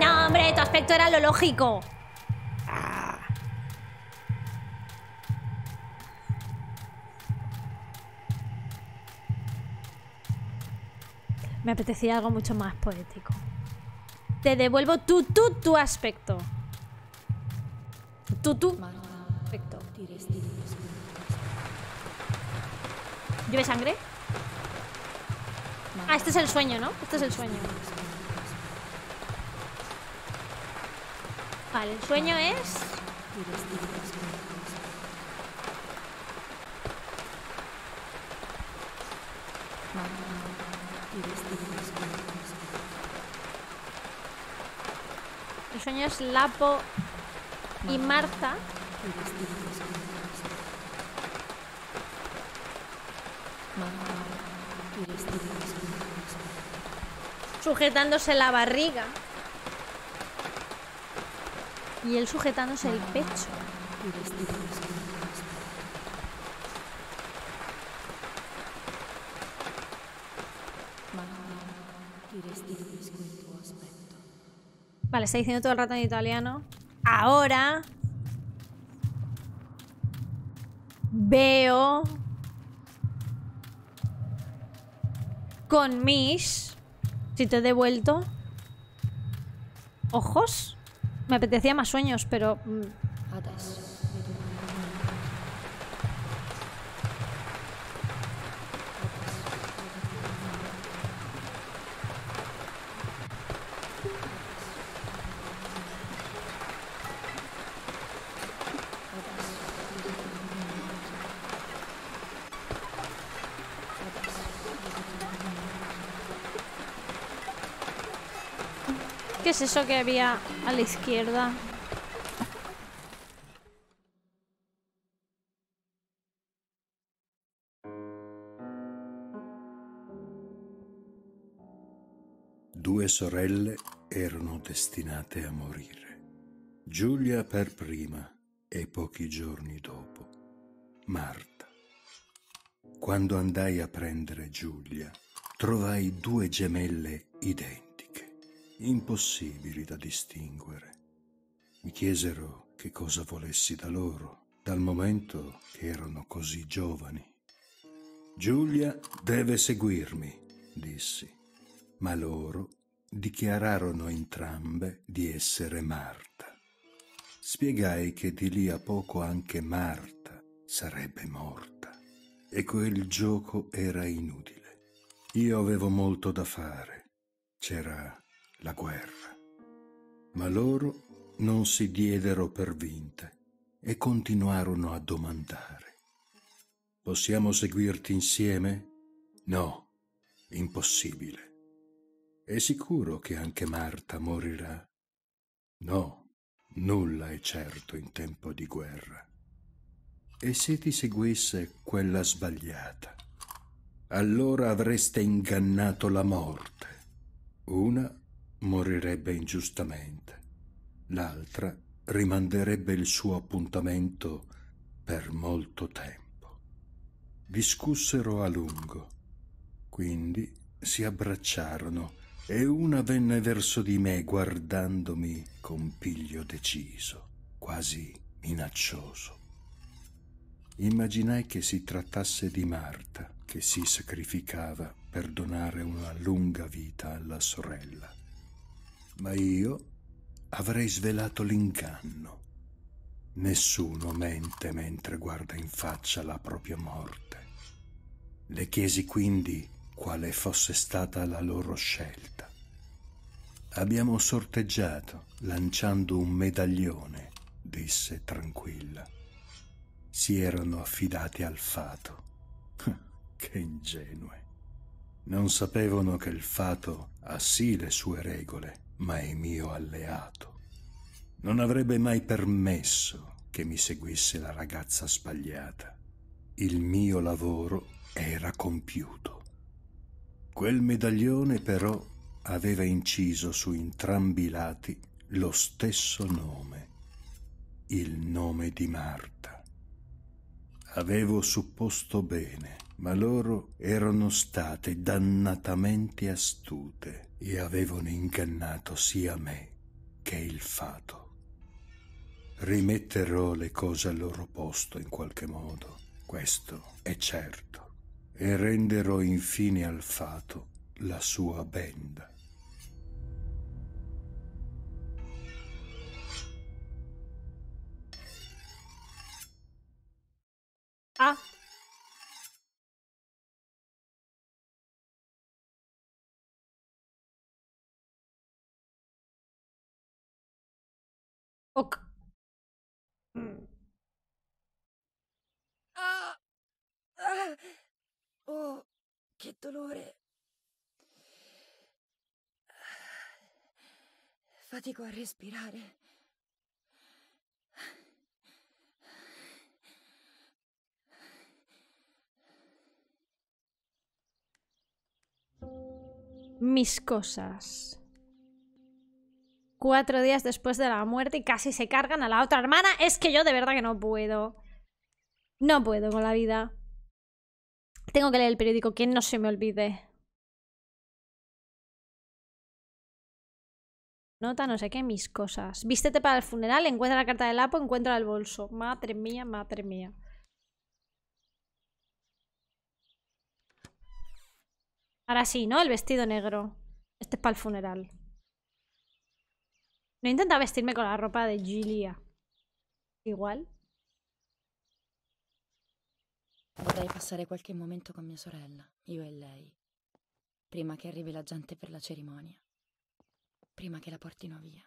No, hombre, tu aspecto era lo lógico. Me apetecía algo mucho más poético. Te devuelvo tu, tu, tu aspecto. Tu, tu. Perfecto. ¿Llueve sangre? Ah, este es el sueño, ¿no? Este es el sueño. Vale, el sueño es... El sueño es Lapo y Marta. Sujetándose la barriga. Y él sujetándose el pecho. está diciendo todo el rato en italiano. Ahora veo con mis, si te he devuelto, ojos. Me apetecía más sueños, pero mm, es eso que había a la izquierda? Due sorelle erano destinate a morire. Giulia per prima e pochi giorni dopo Marta. Quando andai a prendere Giulia, trovai due gemelle identiche impossibili da distinguere. Mi chiesero che cosa volessi da loro, dal momento che erano così giovani. Giulia deve seguirmi, dissi, ma loro dichiararono entrambe di essere Marta. Spiegai che di lì a poco anche Marta sarebbe morta e quel gioco era inutile. Io avevo molto da fare. C'era la guerra. Ma loro non si diedero per vinte e continuarono a domandare. Possiamo seguirti insieme? No, impossibile. È sicuro che anche Marta morirà? No, nulla è certo in tempo di guerra. E se ti seguisse quella sbagliata? Allora avreste ingannato la morte. Una morirebbe ingiustamente, l'altra rimanderebbe il suo appuntamento per molto tempo. Discussero a lungo, quindi si abbracciarono e una venne verso di me guardandomi con piglio deciso, quasi minaccioso. Immaginai che si trattasse di Marta, che si sacrificava per donare una lunga vita alla sorella ma io avrei svelato l'inganno. Nessuno mente mentre guarda in faccia la propria morte. Le chiesi quindi quale fosse stata la loro scelta. Abbiamo sorteggiato lanciando un medaglione, disse tranquilla. Si erano affidati al fato. che ingenue. Non sapevano che il fato ha sì le sue regole, ma è mio alleato. Non avrebbe mai permesso che mi seguisse la ragazza sbagliata. Il mio lavoro era compiuto. Quel medaglione però aveva inciso su entrambi i lati lo stesso nome, il nome di Marta. Avevo supposto bene ma loro erano state dannatamente astute e avevano ingannato sia me che il fato. Rimetterò le cose al loro posto in qualche modo, questo è certo, e renderò infine al fato la sua benda. Ah. Ok. Mm. Ah! Ah! Oh, che dolore. Fatico a respirare. Mis cosas. cuatro días después de la muerte y casi se cargan a la otra hermana. Es que yo de verdad que no puedo. No puedo con la vida. Tengo que leer el periódico, que no se me olvide. Nota, no sé qué, mis cosas. Vístete para el funeral, encuentra la carta del Apo, encuentra el bolso. Madre mía, madre mía. Ahora sí, ¿no? El vestido negro. Este es para el funeral. No he vestirme con la ropa de Gilia. Igual. Vorrei passare qualche momento con mia sorella, io e lei, prima che arrivi la gente per la cerimonia, prima che la portino via.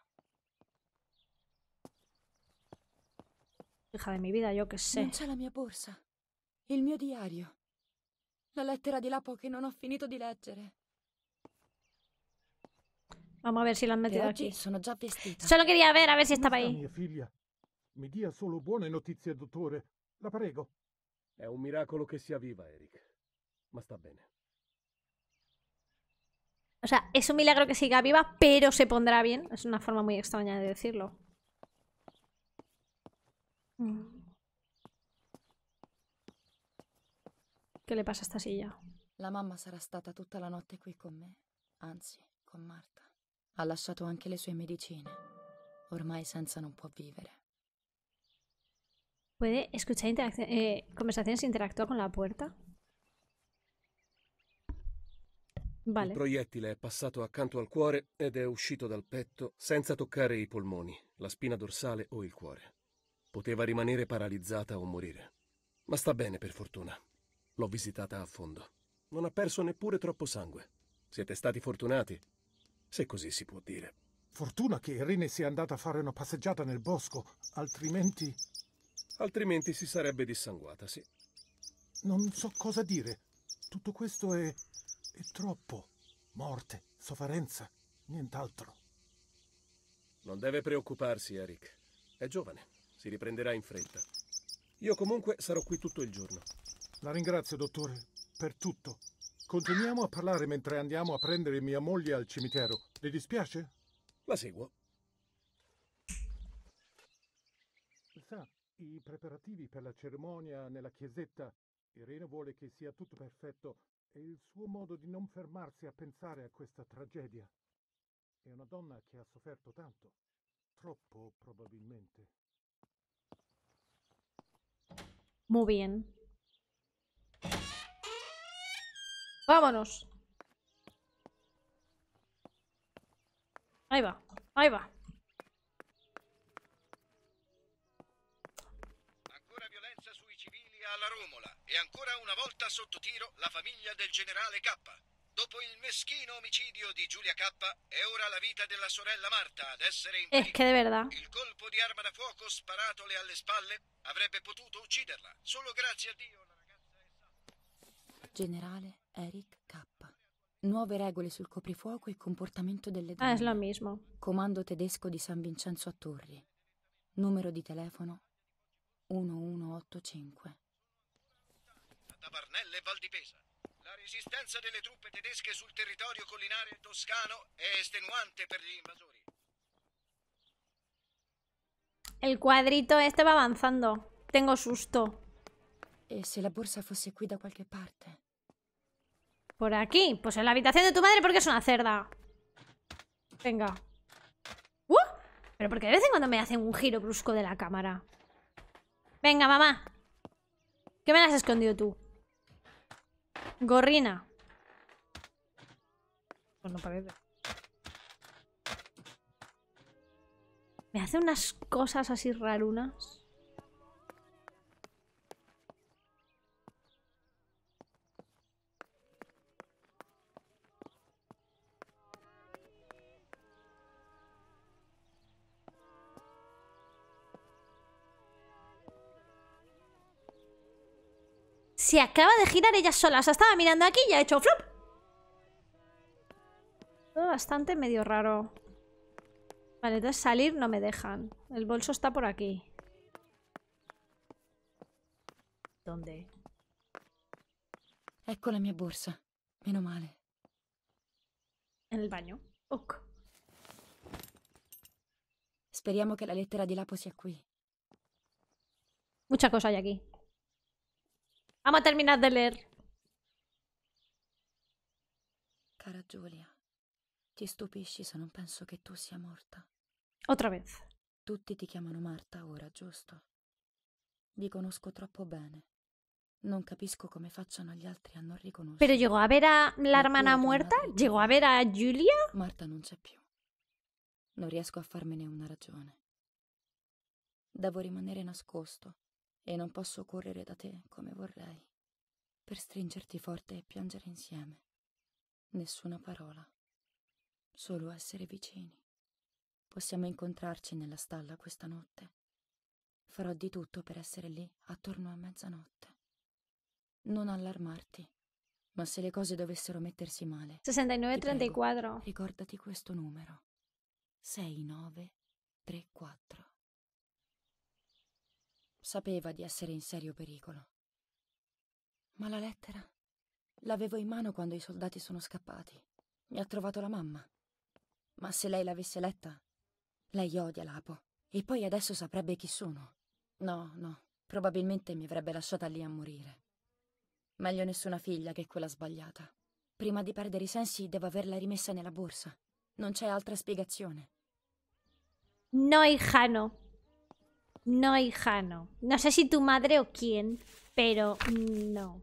Hija di mia vita, io che sé. Non c'è la mia borsa, il mio diario, la lettera di Lapo che non ho finito di leggere. Vamos a ver si la han metido aquí. Sono già vestita. Solo quería ver a ver si estaba ahí. Mia figlia. Mi dia solo buone notizie, dottore. La prego. È un miracolo che sia viva, Eric. Ma sta bene. O sea, es un milagro que siga viva, pero se pondrá bien. Es una forma muy extraña de decirlo. Che mm. le passa a sta silla? La mamma sarà stata tutta la notte qui con me, anzi, con Marta. Ha lasciato anche le sue medicine. Ormai senza non può vivere. ¿Puede escuchar eh, conversaciones e interactuar con la porta? Vale. Il proiettile è passato accanto al cuore ed è uscito dal petto senza toccare i polmoni, la spina dorsale o il cuore. Poteva rimanere paralizzata o morire. Ma sta bene per fortuna. L'ho visitata a fondo. Non ha perso neppure troppo sangue. Siete stati fortunati se così si può dire. Fortuna che Irene sia andata a fare una passeggiata nel bosco, altrimenti... Altrimenti si sarebbe dissanguata, sì. Non so cosa dire. Tutto questo è... è troppo. Morte, sofferenza, nient'altro. Non deve preoccuparsi, Eric. È giovane, si riprenderà in fretta. Io comunque sarò qui tutto il giorno. La ringrazio, dottore, per tutto. Continuiamo a parlare mentre andiamo a prendere mia moglie al cimitero. Le dispiace? La seguo. Sa, i preparativi per la cerimonia nella chiesetta. Irene vuole che sia tutto perfetto È il suo modo di non fermarsi a pensare a questa tragedia. È una donna che ha sofferto tanto, troppo probabilmente. Muy bien. Vámonos. Ahí va, ahí va. Ancora violenza sui civili alla Romola e ancora una volta sotto tiro la famiglia del generale K. Dopo il meschino omicidio di Giulia K, è ora la vita della sorella Marta ad essere in pericolo. Es que de verdad. Il colpo di arma da fuoco sparatole alle spalle avrebbe potuto ucciderla. Solo grazie a Dio la ragazza è stata... Generale, Eric K. Nuove regole sul coprifuoco e comportamento delle eh, donne. È la misma. Comando tedesco di San Vincenzo a Torri. Numero di telefono 1185. Tabarnelle e Val di Pesa. La resistenza delle truppe tedesche sul territorio collinare toscano è estenuante per gli invasori. Il quadrito este va avanzando. Tengo susto. E se la borsa fosse qui da qualche parte? Por aquí. Pues en la habitación de tu madre porque es una cerda. Venga. ¡Uh! Pero porque de vez en cuando me hacen un giro brusco de la cámara. Venga, mamá. ¿Qué me has escondido tú? Gorrina. Pues parece. Me hace unas cosas así rarunas. se acaba de girar ella sola. O sea, estaba mirando aquí y ha hecho flop. Todo bastante medio raro. Vale, entonces salir no me dejan. El bolso está por aquí. ¿Dónde? Ecco la mia borsa. Meno male. En el baño. Ok. Speriamo che la lettera di Lapo sia qui. Mucha cosa hay aquí. Vamos a terminar de leer. Cara Giulia, ti stupisci se non penso che tu sia morta. Otra vez. Tutti ti chiamano Marta ora, giusto? Vi conosco troppo bene. Non capisco come facciano gli altri a non riconoscere. Però llegò a ver a la hermana muerta? Llegò a ver a Giulia? Marta non c'è più. Non riesco a farmene una ragione. Devo rimanere nascosto e non posso correre da te come vorrei, per stringerti forte e piangere insieme. Nessuna parola, solo essere vicini. Possiamo incontrarci nella stalla questa notte. Farò di tutto per essere lì attorno a mezzanotte. Non allarmarti, ma se le cose dovessero mettersi male... 6934. Ricordati questo numero. 6934. Sapeva di essere in serio pericolo. Ma la lettera? L'avevo in mano quando i soldati sono scappati. Mi ha trovato la mamma. Ma se lei l'avesse letta, lei odia Lapo. E poi adesso saprebbe chi sono. No, no, probabilmente mi avrebbe lasciata lì a morire. Meglio nessuna figlia che quella sbagliata. Prima di perdere i sensi devo averla rimessa nella borsa. Non c'è altra spiegazione. No, hijano. No, hija, no. No sé si tu madre o quién, pero no.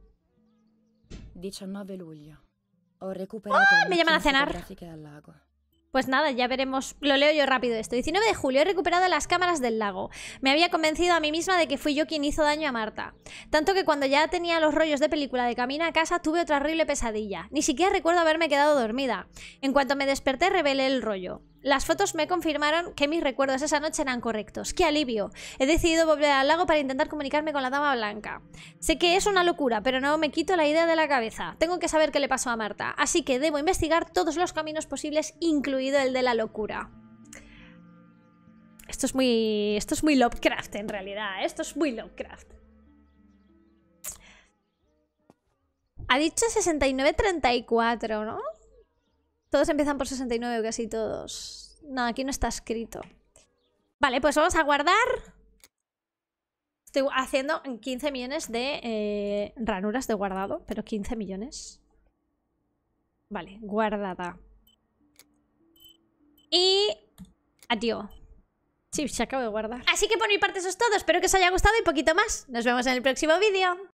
19 de julio. ¡Oh! Me llaman a cenar. Pues nada, ya veremos. Lo leo yo rápido esto. 19 de julio, he recuperado las cámaras del lago. Me había convencido a mí misma de que fui yo quien hizo daño a Marta. Tanto que cuando ya tenía los rollos de película de camino a casa, tuve otra horrible pesadilla. Ni siquiera recuerdo haberme quedado dormida. En cuanto me desperté, revelé el rollo. Las fotos me confirmaron que mis recuerdos esa noche eran correctos. ¡Qué alivio! He decidido volver al lago para intentar comunicarme con la dama blanca. Sé que es una locura, pero no me quito la idea de la cabeza. Tengo que saber qué le pasó a Marta, así que debo investigar todos los caminos posibles, incluido el de la locura. Esto es muy. Esto es muy Lovecraft en realidad. ¿eh? Esto es muy Lovecraft. Ha dicho 6934, ¿no? Todos empiezan por 69, casi todos. No, aquí no está escrito. Vale, pues vamos a guardar. Estoy haciendo 15 millones de eh, ranuras de guardado, pero 15 millones. Vale, guardada. Y... Adiós. Sí, se acabo de guardar. Así que por mi parte eso es todo. Espero que os haya gustado y poquito más. Nos vemos en el próximo vídeo.